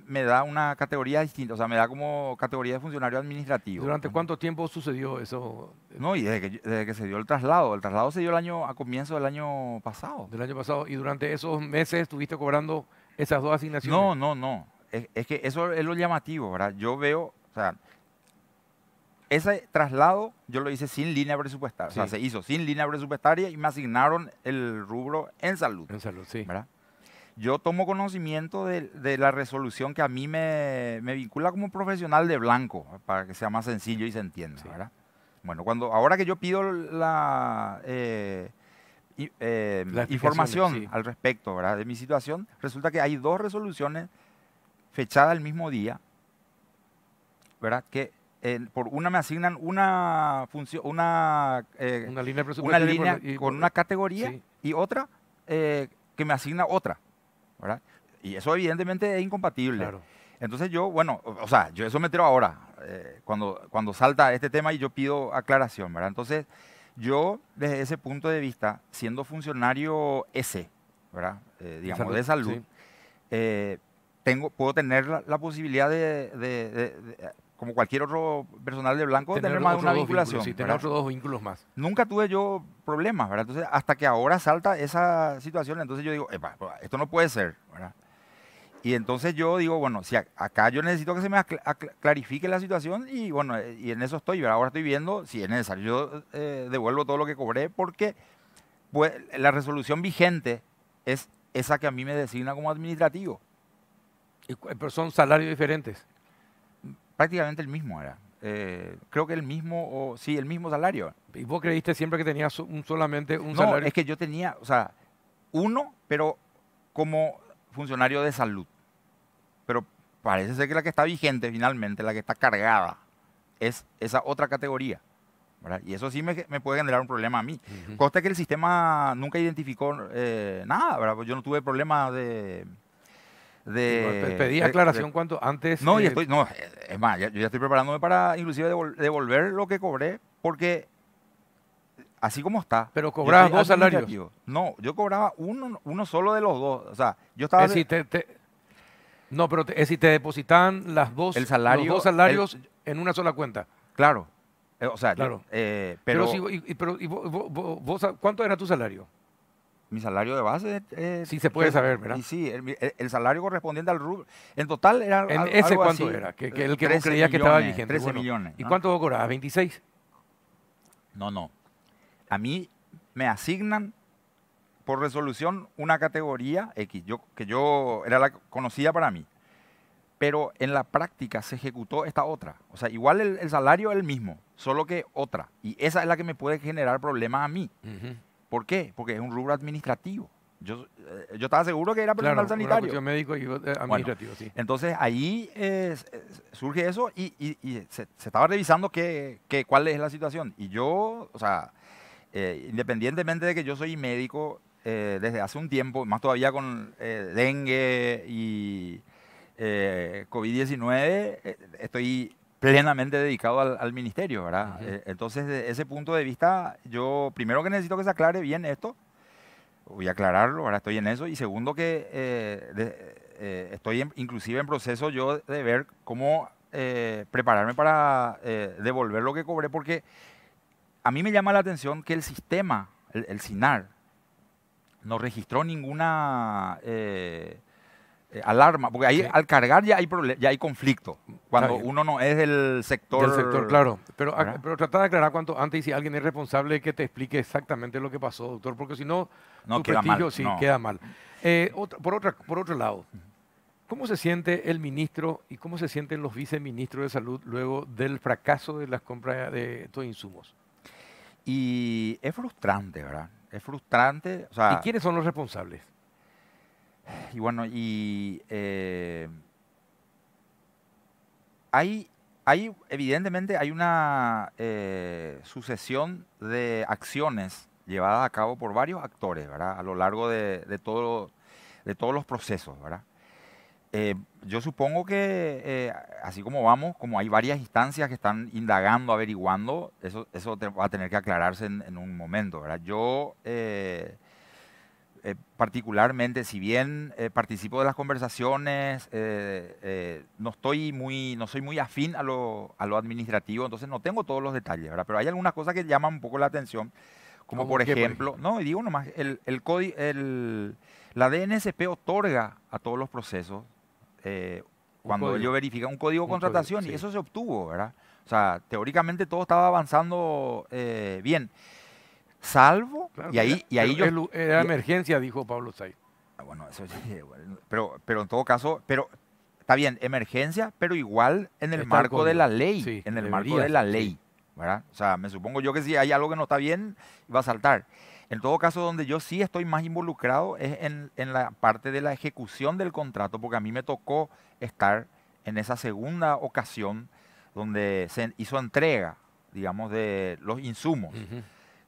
me da una categoría distinta, o sea, me da como categoría de funcionario administrativo. ¿Durante cuánto tiempo sucedió eso? No, y desde que, se dio el traslado. El traslado se dio el año a comienzo del año pasado. Del año pasado. ¿Y durante esos meses estuviste cobrando esas dos asignaciones? No, no, no. Es, que eso es lo llamativo, ¿verdad? Yo veo, o sea, ese traslado yo lo hice sin línea presupuestaria. O sea, se hizo sin línea presupuestaria y me asignaron el rubro en salud. En salud, sí. ¿Verdad? yo tomo conocimiento de, la resolución que a mí me, vincula como profesional de blanco, para que sea más sencillo y se entienda. ¿verdad? Bueno, cuando, ahora que yo pido la, eh, eh información al respecto ¿verdad? de mi situación, resulta que hay dos resoluciones fechadas el mismo día, ¿verdad? que eh, por una me asignan una función, eh, una, línea, una línea con una categoría y otra que me asigna otra. Y eso evidentemente es incompatible. Entonces yo, bueno, o sea, yo eso me entero ahora, eh, cuando, cuando salta este tema y yo pido aclaración, ¿verdad? Entonces, yo desde ese punto de vista, siendo funcionario ese eh, digamos, de salud, eh, tengo, puedo tener la, posibilidad de como cualquier otro personal de blanco, tener, más de una vinculación. Sí, tener otros dos vínculos más. Nunca tuve yo problemas, ¿verdad? Entonces, hasta que ahora salta esa situación, entonces yo digo, pues, esto no puede ser, ¿verdad? Y entonces yo digo, bueno, si acá yo necesito que se me clarifique la situación y bueno, eh, y en eso estoy, Ahora estoy viendo si es necesario. Yo eh, devuelvo todo lo que cobré porque pues, la resolución vigente es esa que a mí me designa como administrativo. pero son salarios diferentes prácticamente el mismo era. Eh, creo que el mismo, o, sí, el mismo salario. ¿Y vos creíste siempre que tenías un, solamente un salario? No, es que yo tenía, o sea, uno, pero como funcionario de salud. Pero parece ser que la que está vigente finalmente, la que está cargada, es esa otra categoría. Y eso sí me, puede generar un problema a mí. Costa que el sistema nunca identificó eh, nada, ¿verdad? Pues yo no tuve problema de pues, pedí aclaración cuánto antes... No, eh, no, es más, yo ya estoy preparándome para inclusive devolver lo que cobré porque así como está. Pero cobraba dos salarios. No, yo cobraba uno, uno solo de los dos. O sea, yo estaba. no, pero si te depositan las dos, los dos salarios en una sola cuenta. Claro. Eh, o sea, claro. pero... vos, ¿cuánto era tu salario? mi salario de base. Eh, sí, se puede saber, ¿verdad? sí, el, salario correspondiente al rubro. En total era. ese cuánto era? Que, el eh, que que estaba vigente. 13 millones. ¿Y cuánto vos ¿26? No, no. A mí me asignan por resolución una categoría X, yo, que yo era la conocida para mí. Pero en la práctica se ejecutó esta otra. O sea, igual el, salario es el mismo, solo que otra. Y esa es la que me puede generar problemas a mí. ¿Por qué? Porque es un rubro administrativo. Yo, eh, yo estaba seguro que era personal sanitario. Yo médico y administrativo, sí. Entonces ahí eh, eh, surge eso y, se, estaba revisando qué, cuál es la situación. Y yo, o sea, independientemente de que yo soy médico desde hace un tiempo, más todavía con dengue y COVID-19, estoy plenamente dedicado al, ministerio, ¿verdad? Eh, entonces, desde ese punto de vista, yo primero que necesito que se aclare bien esto, voy a aclararlo, ahora estoy en eso, y segundo que eh, eh, estoy inclusive en proceso yo de ver cómo prepararme para devolver lo que cobré, porque a mí me llama la atención que el sistema, el, el SINAR, no registró ninguna eh, alarma, porque ahí al cargar ya hay ya hay conflicto, cuando uno no es del sector... Del sector, claro. Pero, tratar pero de aclarar cuanto antes y si alguien es responsable que te explique exactamente lo que pasó, doctor, porque si no, no tu queda mal, sí queda mal. Eh, por, otra, por otro lado, ¿cómo se siente el ministro y cómo se sienten los viceministros de salud luego del fracaso de las compras de estos insumos? Y es frustrante, ¿verdad? Es frustrante. ¿Y quiénes son los responsables? Y bueno, y eh, hay, hay, evidentemente, hay una eh, sucesión de acciones llevadas a cabo por varios actores, ¿verdad? A lo largo de, todo, de todos los procesos, ¿verdad? Eh, yo supongo que así como vamos, como hay varias instancias que están indagando, averiguando, eso, eso va a tener que aclararse en, un momento, ¿verdad? Yo eh, particularmente, si bien eh, participo de las conversaciones, eh, no, estoy muy, no soy muy afín a lo, administrativo, entonces no tengo todos los detalles, ¿verdad? Pero hay algunas cosas que llaman un poco la atención, como por ejemplo, no, digo nomás, el, el, la DNSP otorga a todos los procesos, cuando yo verifican un código de contratación, y eso se obtuvo, ¿verdad? O sea, teóricamente todo estaba avanzando bien salvo. y ahí, y ahí era, emergencia, dijo Pablo Say. Ah, bueno, eso <laughs> pero, pero en todo caso, pero está bien, emergencia, pero igual en el marco de la ley. en el marco de la ley. ¿verdad? O sea, me supongo yo que si hay algo que no está bien, va a saltar. En todo caso, donde yo sí estoy más involucrado es en, en la parte de la ejecución del contrato, porque a mí me tocó estar en esa segunda ocasión donde se hizo entrega, digamos, de los insumos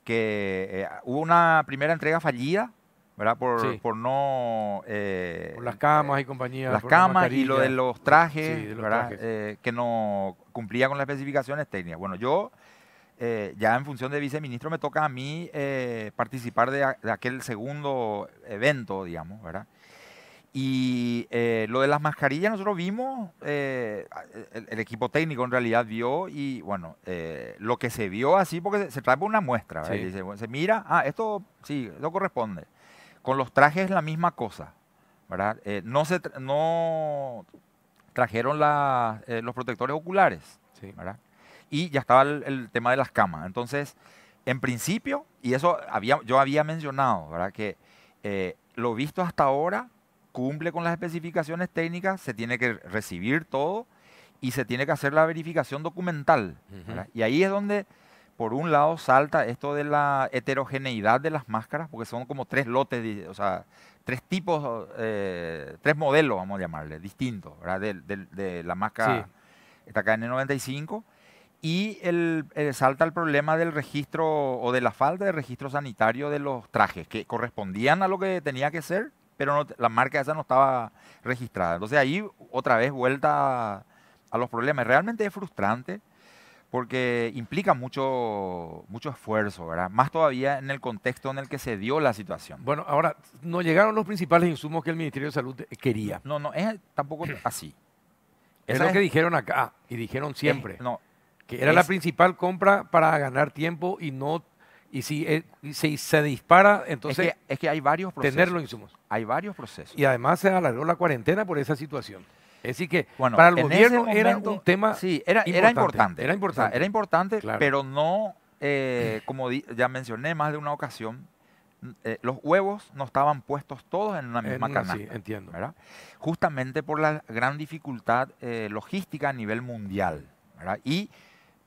que eh, hubo una primera entrega fallida, ¿verdad? Por, no... Eh, las camas y compañía. Las camas y lo de los trajes, ¿verdad? Eh, que no cumplía con las especificaciones técnicas. Bueno, yo... ya en función de viceministro me toca a mí participar de, aquel segundo evento, digamos, ¿verdad? Y eh, lo de las mascarillas nosotros vimos, eh, e, el, equipo técnico en realidad vio y bueno, eh, lo que se vio así, porque se, trae por una muestra, se, mira, ah, esto sí, esto corresponde. Con los trajes es la misma cosa, ¿verdad? no, se no trajeron los protectores oculares, ¿verdad? Y ya estaba el, tema de las camas. Entonces, en principio, y eso había, yo había mencionado, ¿verdad? Que lo visto hasta ahora cumple con las especificaciones técnicas, se tiene que recibir todo y se tiene que hacer la verificación documental. Y ahí es donde, por un lado, salta esto de la heterogeneidad de las máscaras, porque son como tres lotes, o sea, tres tipos, eh, tres modelos, vamos a llamarle, distintos, De, la máscara, esta KN95. Y el, eh, salta el problema del registro o de la falta de registro sanitario de los trajes, que correspondían a lo que tenía que ser, pero la marca esa no estaba registrada. Entonces ahí otra vez vuelta a los problemas. Realmente es frustrante porque implica mucho, mucho esfuerzo, ¿verdad? Más todavía en el contexto en el que se dio la situación. Bueno, ahora, no llegaron los principales insumos que el Ministerio de Salud quería. No, no, es tampoco <clears throat> así. Es lo que dijeron acá y dijeron siempre. no. Que era la principal compra para ganar tiempo y no eh, y si, se dispara, entonces... Es que, hay varios procesos. Tener los insumos. Hay varios procesos. Y además se alargó la cuarentena por esa situación. Es decir, que bueno, para el gobierno era un tema. Sí, era importante. Era importante, era importante, pero no, eh, como ya mencioné más de una ocasión, eh, los huevos no estaban puestos todos en una misma en Sí, entiendo. Justamente por la gran dificultad logística a nivel mundial. Y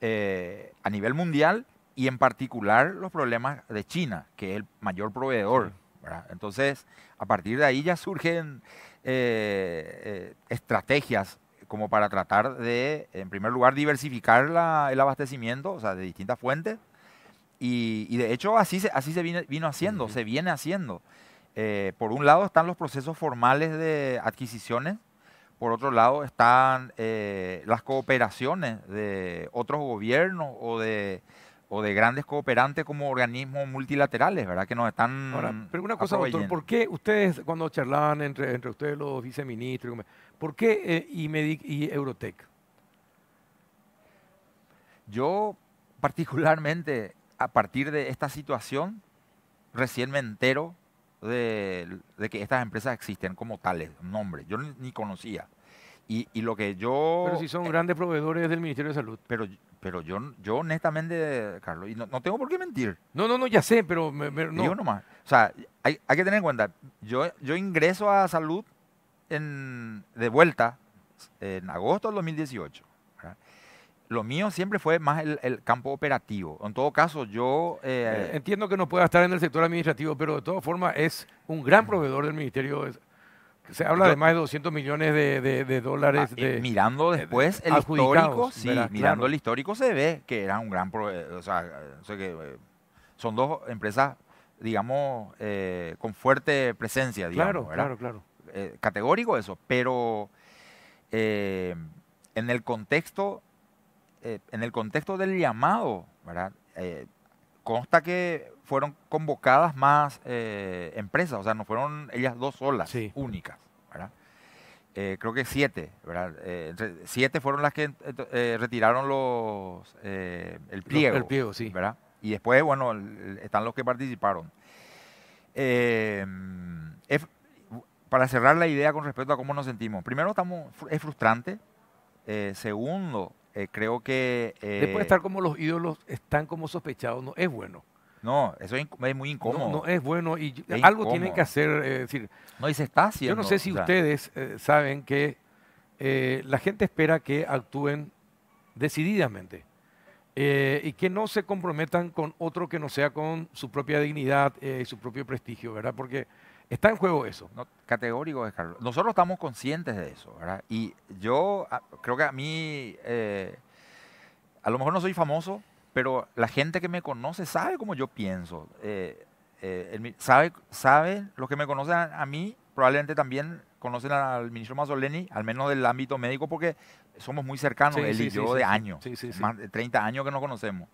a nivel mundial y en particular los problemas de China, que es el mayor proveedor. Entonces, a partir de ahí ya surgen eh, eh, estrategias como para tratar de, en primer lugar, diversificar el abastecimiento, o sea, de distintas fuentes. Y, de hecho, así se, así se vino, haciendo, se viene haciendo. Eh, por un lado están los procesos formales de adquisiciones, por otro lado están las cooperaciones de otros gobiernos o de o de grandes cooperantes como organismos multilaterales, ¿verdad? Que nos están. pero una cosa, doctor, ¿por qué ustedes, cuando charlaban entre, ustedes los viceministros, ¿por qué IMEDIC eh, y Eurotech? Yo, particularmente, a partir de esta situación, recién me entero de, que estas empresas existen como tales, nombres, Yo ni, conocía. Y, lo que yo. Pero si son eh grandes proveedores del Ministerio de Salud. Pero pero yo, yo honestamente, Carlos, y no, tengo por qué mentir. No, no, no, ya sé, pero... Me, Digo nomás. O sea, hay, que tener en cuenta, yo, yo ingreso a salud de vuelta en agosto del 2018. Lo mío siempre fue más el, campo operativo. En todo caso, yo... Eh, eh, entiendo que no pueda estar en el sector administrativo, pero de todas formas es un gran proveedor del Ministerio de se habla de más de 200 millones de, dólares. Ah, eh, de, mirando después el histórico, sí, mirando el histórico se ve que era un gran... Eh, eh, son dos empresas, digamos, con fuerte presencia, Claro, claro, claro. categórico eso, pero en el contexto... en el contexto del llamado, ¿verdad? consta que fueron convocadas más eh, empresas, o sea, no fueron ellas dos solas, únicas, eh, creo que siete, ¿verdad? Eh, siete fueron las que retiraron los el pliego, el pliego, sí. Y después, bueno, están los que participaron. para cerrar la idea con respecto a cómo nos sentimos, primero estamos, es frustrante. segundo, eh, creo que... Después eh, de estar como los ídolos están como sospechados, no es bueno. No, eso es, muy incómodo. No, es bueno y algo tienen que hacer. Eh, decir, no, hay espacio. Yo no sé si ustedes saben que la gente espera que actúen decididamente y que no se comprometan con otro que no sea con su propia dignidad y su propio prestigio, ¿verdad? Porque Está en juego eso, categórico es Carlos. Nosotros estamos conscientes de eso, ¿verdad? Y yo ah, creo que a mí, eh, a lo mejor no soy famoso, pero la gente que me conoce sabe cómo yo pienso. Eh, eh sabe, sabe, los que me conocen a, mí, probablemente también conocen al ministro Mazzoleni, al menos del ámbito médico, porque somos muy cercanos, sí, él sí, y yo, sí, de años, más de 30 años que nos conocemos.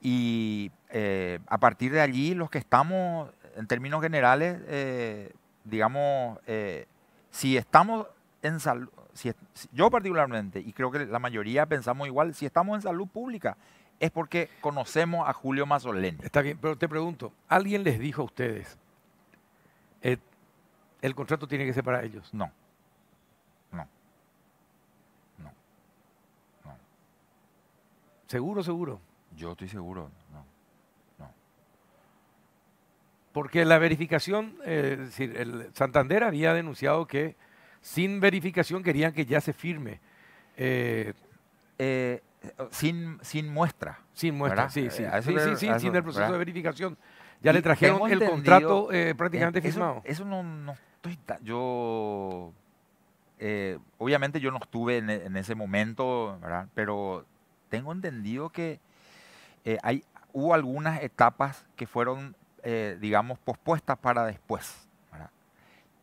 Y eh, a partir de allí, los que estamos en términos generales, eh, digamos, eh, si estamos en salud, yo particularmente, y creo que la mayoría pensamos igual, si estamos en salud pública, es porque conocemos a Julio Mazoleni. Está bien, pero te pregunto, ¿alguien les dijo a ustedes, eh, el contrato tiene que ser para ellos? No. No. No. No. ¿Seguro, seguro? Yo estoy seguro. Porque la verificación, eh, el Santander había denunciado que sin verificación querían que ya se firme. Eh, eh, sin, sin muestra. Sin muestra, sí, sí. sí, sin el proceso de verificación. Ya le trajeron el contrato prácticamente firmado. Eso no, no estoy... Yo... obviamente yo no estuve en, ese momento, ¿verdad? Pero tengo entendido que hay, hubo algunas etapas que fueron eh, digamos, pospuestas para después.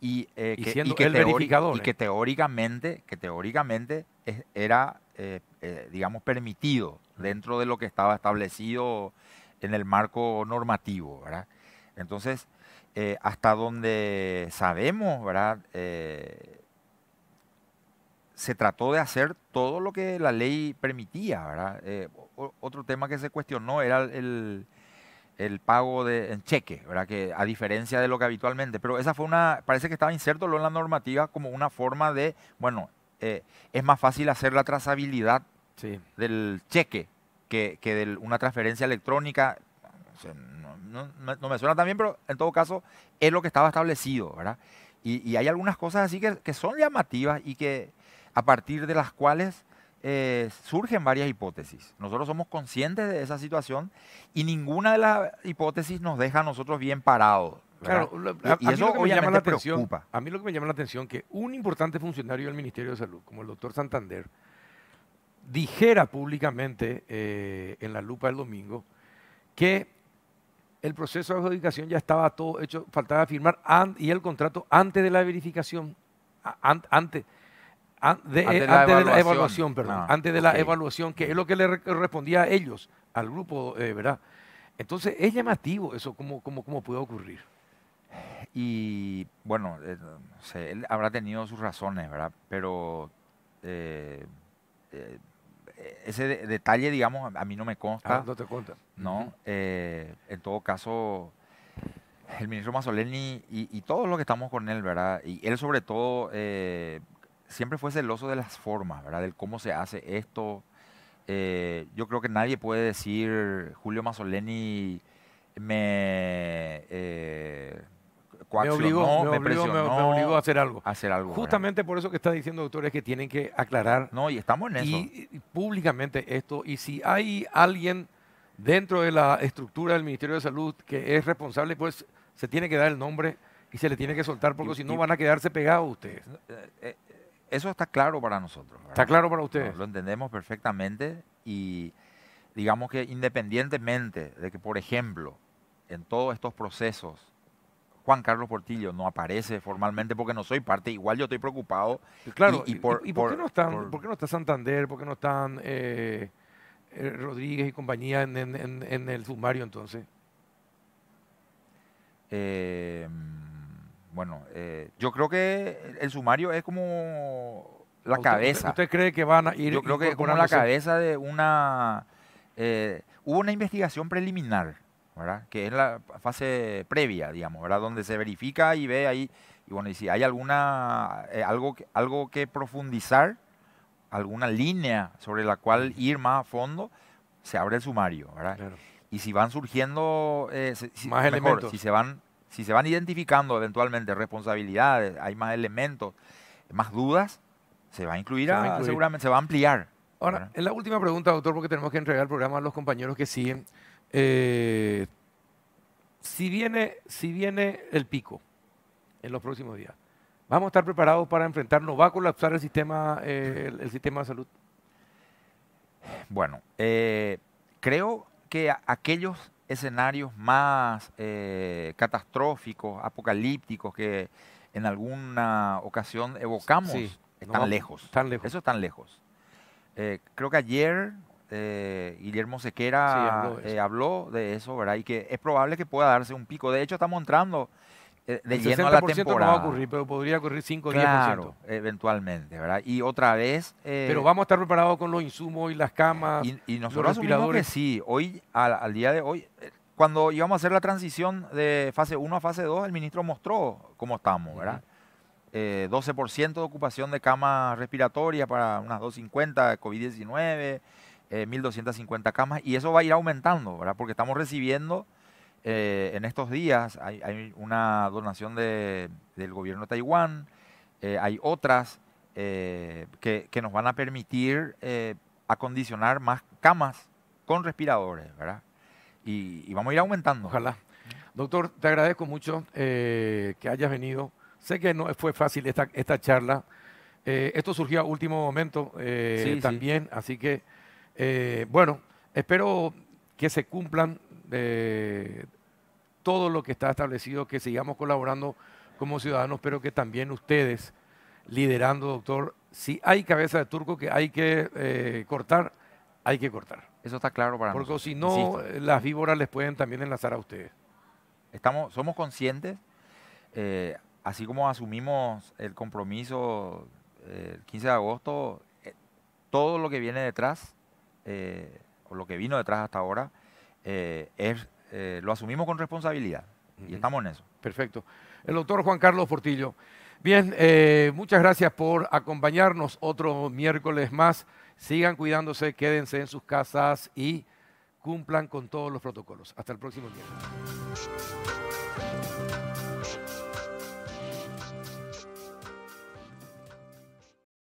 Eh, y, que, eh. teóricamente, que teóricamente era, digamos, permitido dentro de lo que estaba establecido en el marco normativo, Entonces, hasta donde sabemos, ¿verdad? se trató de hacer todo lo que la ley permitía, otro tema que se cuestionó era el, el pago de, en cheque, ¿verdad? Que a diferencia de lo que habitualmente, pero esa fue una, parece que estaba inserto en la normativa como una forma de, bueno, eh, es más fácil hacer la trazabilidad del cheque que, que de una transferencia electrónica. no, me suena tan bien, pero en todo caso es lo que estaba establecido, ¿verdad? Y, hay algunas cosas así que, que son llamativas y que a partir de las cuales eh, surgen varias hipótesis. Nosotros somos conscientes de esa situación y ninguna de las hipótesis nos deja a nosotros bien parados. a, A mí lo que me llama la atención que un importante funcionario del Ministerio de Salud, como el doctor Santander, dijera públicamente eh, en la lupa del domingo que el proceso de adjudicación ya estaba todo hecho, faltaba firmar y el contrato antes de la verificación, antes antes eh, de, la, evaluación. perdón, ah, antes de la evaluación, que es lo que le respondía a ellos, al grupo, eh, ¿verdad? Entonces es llamativo eso, cómo, cómo, cómo puede ocurrir. Y bueno, eh, él habrá tenido sus razones, ¿verdad? Pero ese detalle, digamos, a mí no me consta. Ah, no te consta. No, en todo caso, el ministro Mazzoleni y, todos los que estamos con él, ¿verdad? Y él sobre todo siempre fue celoso de las formas, ¿verdad? Del cómo se hace esto. Eh, yo creo que nadie puede decir, Julio Mazzoleni me... Eh, me obligó, me, a hacer algo. hacer algo. Justamente por eso que está diciendo, doctor, es que tienen que aclarar. No, y estamos en eso. públicamente esto. Y si hay alguien dentro de la estructura del Ministerio de Salud que es responsable, pues se tiene que dar el nombre y se le tiene que soltar, porque si no van a quedarse pegados ustedes. Eh, eh, eso está claro para nosotros. Está claro para ustedes. Lo entendemos perfectamente y digamos que independientemente de que, por ejemplo, en todos estos procesos, Juan Carlos Portillo no aparece formalmente porque no soy parte, igual yo estoy preocupado. Pues claro, ¿y, por, qué no están, está Santander? ¿Por qué no están eh, eh, Rodríguez y compañía en, en el sumario entonces? Eh, bueno, eh, yo creo que el sumario es como la cabeza. ¿Usted cree que van a ir? Yo creo que es como la cabeza de una. Eh, hubo una investigación preliminar, ¿verdad? Que es la fase previa, digamos, ¿verdad? Donde se verifica y ve ahí. Y bueno, y si hay alguna. Eh, algo, algo que profundizar, alguna línea sobre la cual ir más a fondo, se abre el sumario, ¿verdad? Y si van surgiendo. más elementos. Si se van si se van identificando eventualmente responsabilidades, hay más elementos, más dudas, se va a incluir, seguramente, se va a ampliar. Ahora, en la última pregunta, doctor, porque tenemos que entregar el programa a los compañeros que siguen. Eh, si, viene, si viene el pico en los próximos días, ¿vamos a estar preparados para enfrentarnos? ¿Va a colapsar el sistema, eh, sistema de salud? Bueno, eh, creo que aquellos escenarios más eh, catastróficos, apocalípticos, que en alguna ocasión evocamos, están lejos. Tan lejos. Eso están lejos. Eh, creo que ayer eh, Guillermo Sequera habló, de eso, ¿verdad? Y que es probable que pueda darse un pico. De hecho, estamos entrando eh, de lleno a la temporada. no va a ocurrir, pero podría ocurrir 5 o claro, eventualmente, ¿verdad? Y otra vez... Eh, pero vamos a estar preparados con los insumos y las camas, Y, y nosotros respiradores. sí, hoy, al, día de hoy, eh, cuando íbamos a hacer la transición de fase 1 a fase 2, el ministro mostró cómo estamos, ¿verdad? 12% de ocupación de camas respiratorias para unas 250 COVID-19, 1.250 camas, y eso va a ir aumentando, ¿verdad? Porque estamos recibiendo eh, en estos días hay, una donación del gobierno de Taiwán, eh, hay otras eh, que, nos van a permitir acondicionar más camas con respiradores, ¿verdad? Y, vamos a ir aumentando. Ojalá. Doctor, te agradezco mucho que hayas venido. Sé que no fue fácil esta, esta charla. esto surgió a último momento también, así que, bueno, espero que se cumplan eh, todo lo que está establecido, que sigamos colaborando como ciudadanos, pero que también ustedes, liderando, doctor, si hay cabeza de turco que hay que eh, cortar, hay que cortar. Eso está claro para nosotros. Porque si no, las víboras les pueden también enlazar a ustedes. Estamos, somos conscientes, eh, así como asumimos el compromiso eh, el 15 de agosto, todo lo que viene detrás, o lo que vino detrás hasta ahora, eh, eh, lo asumimos con responsabilidad y estamos en eso. Perfecto. El doctor Juan Carlos Fortillo Bien, eh, muchas gracias por acompañarnos otro miércoles más. Sigan cuidándose, quédense en sus casas y cumplan con todos los protocolos. Hasta el próximo día.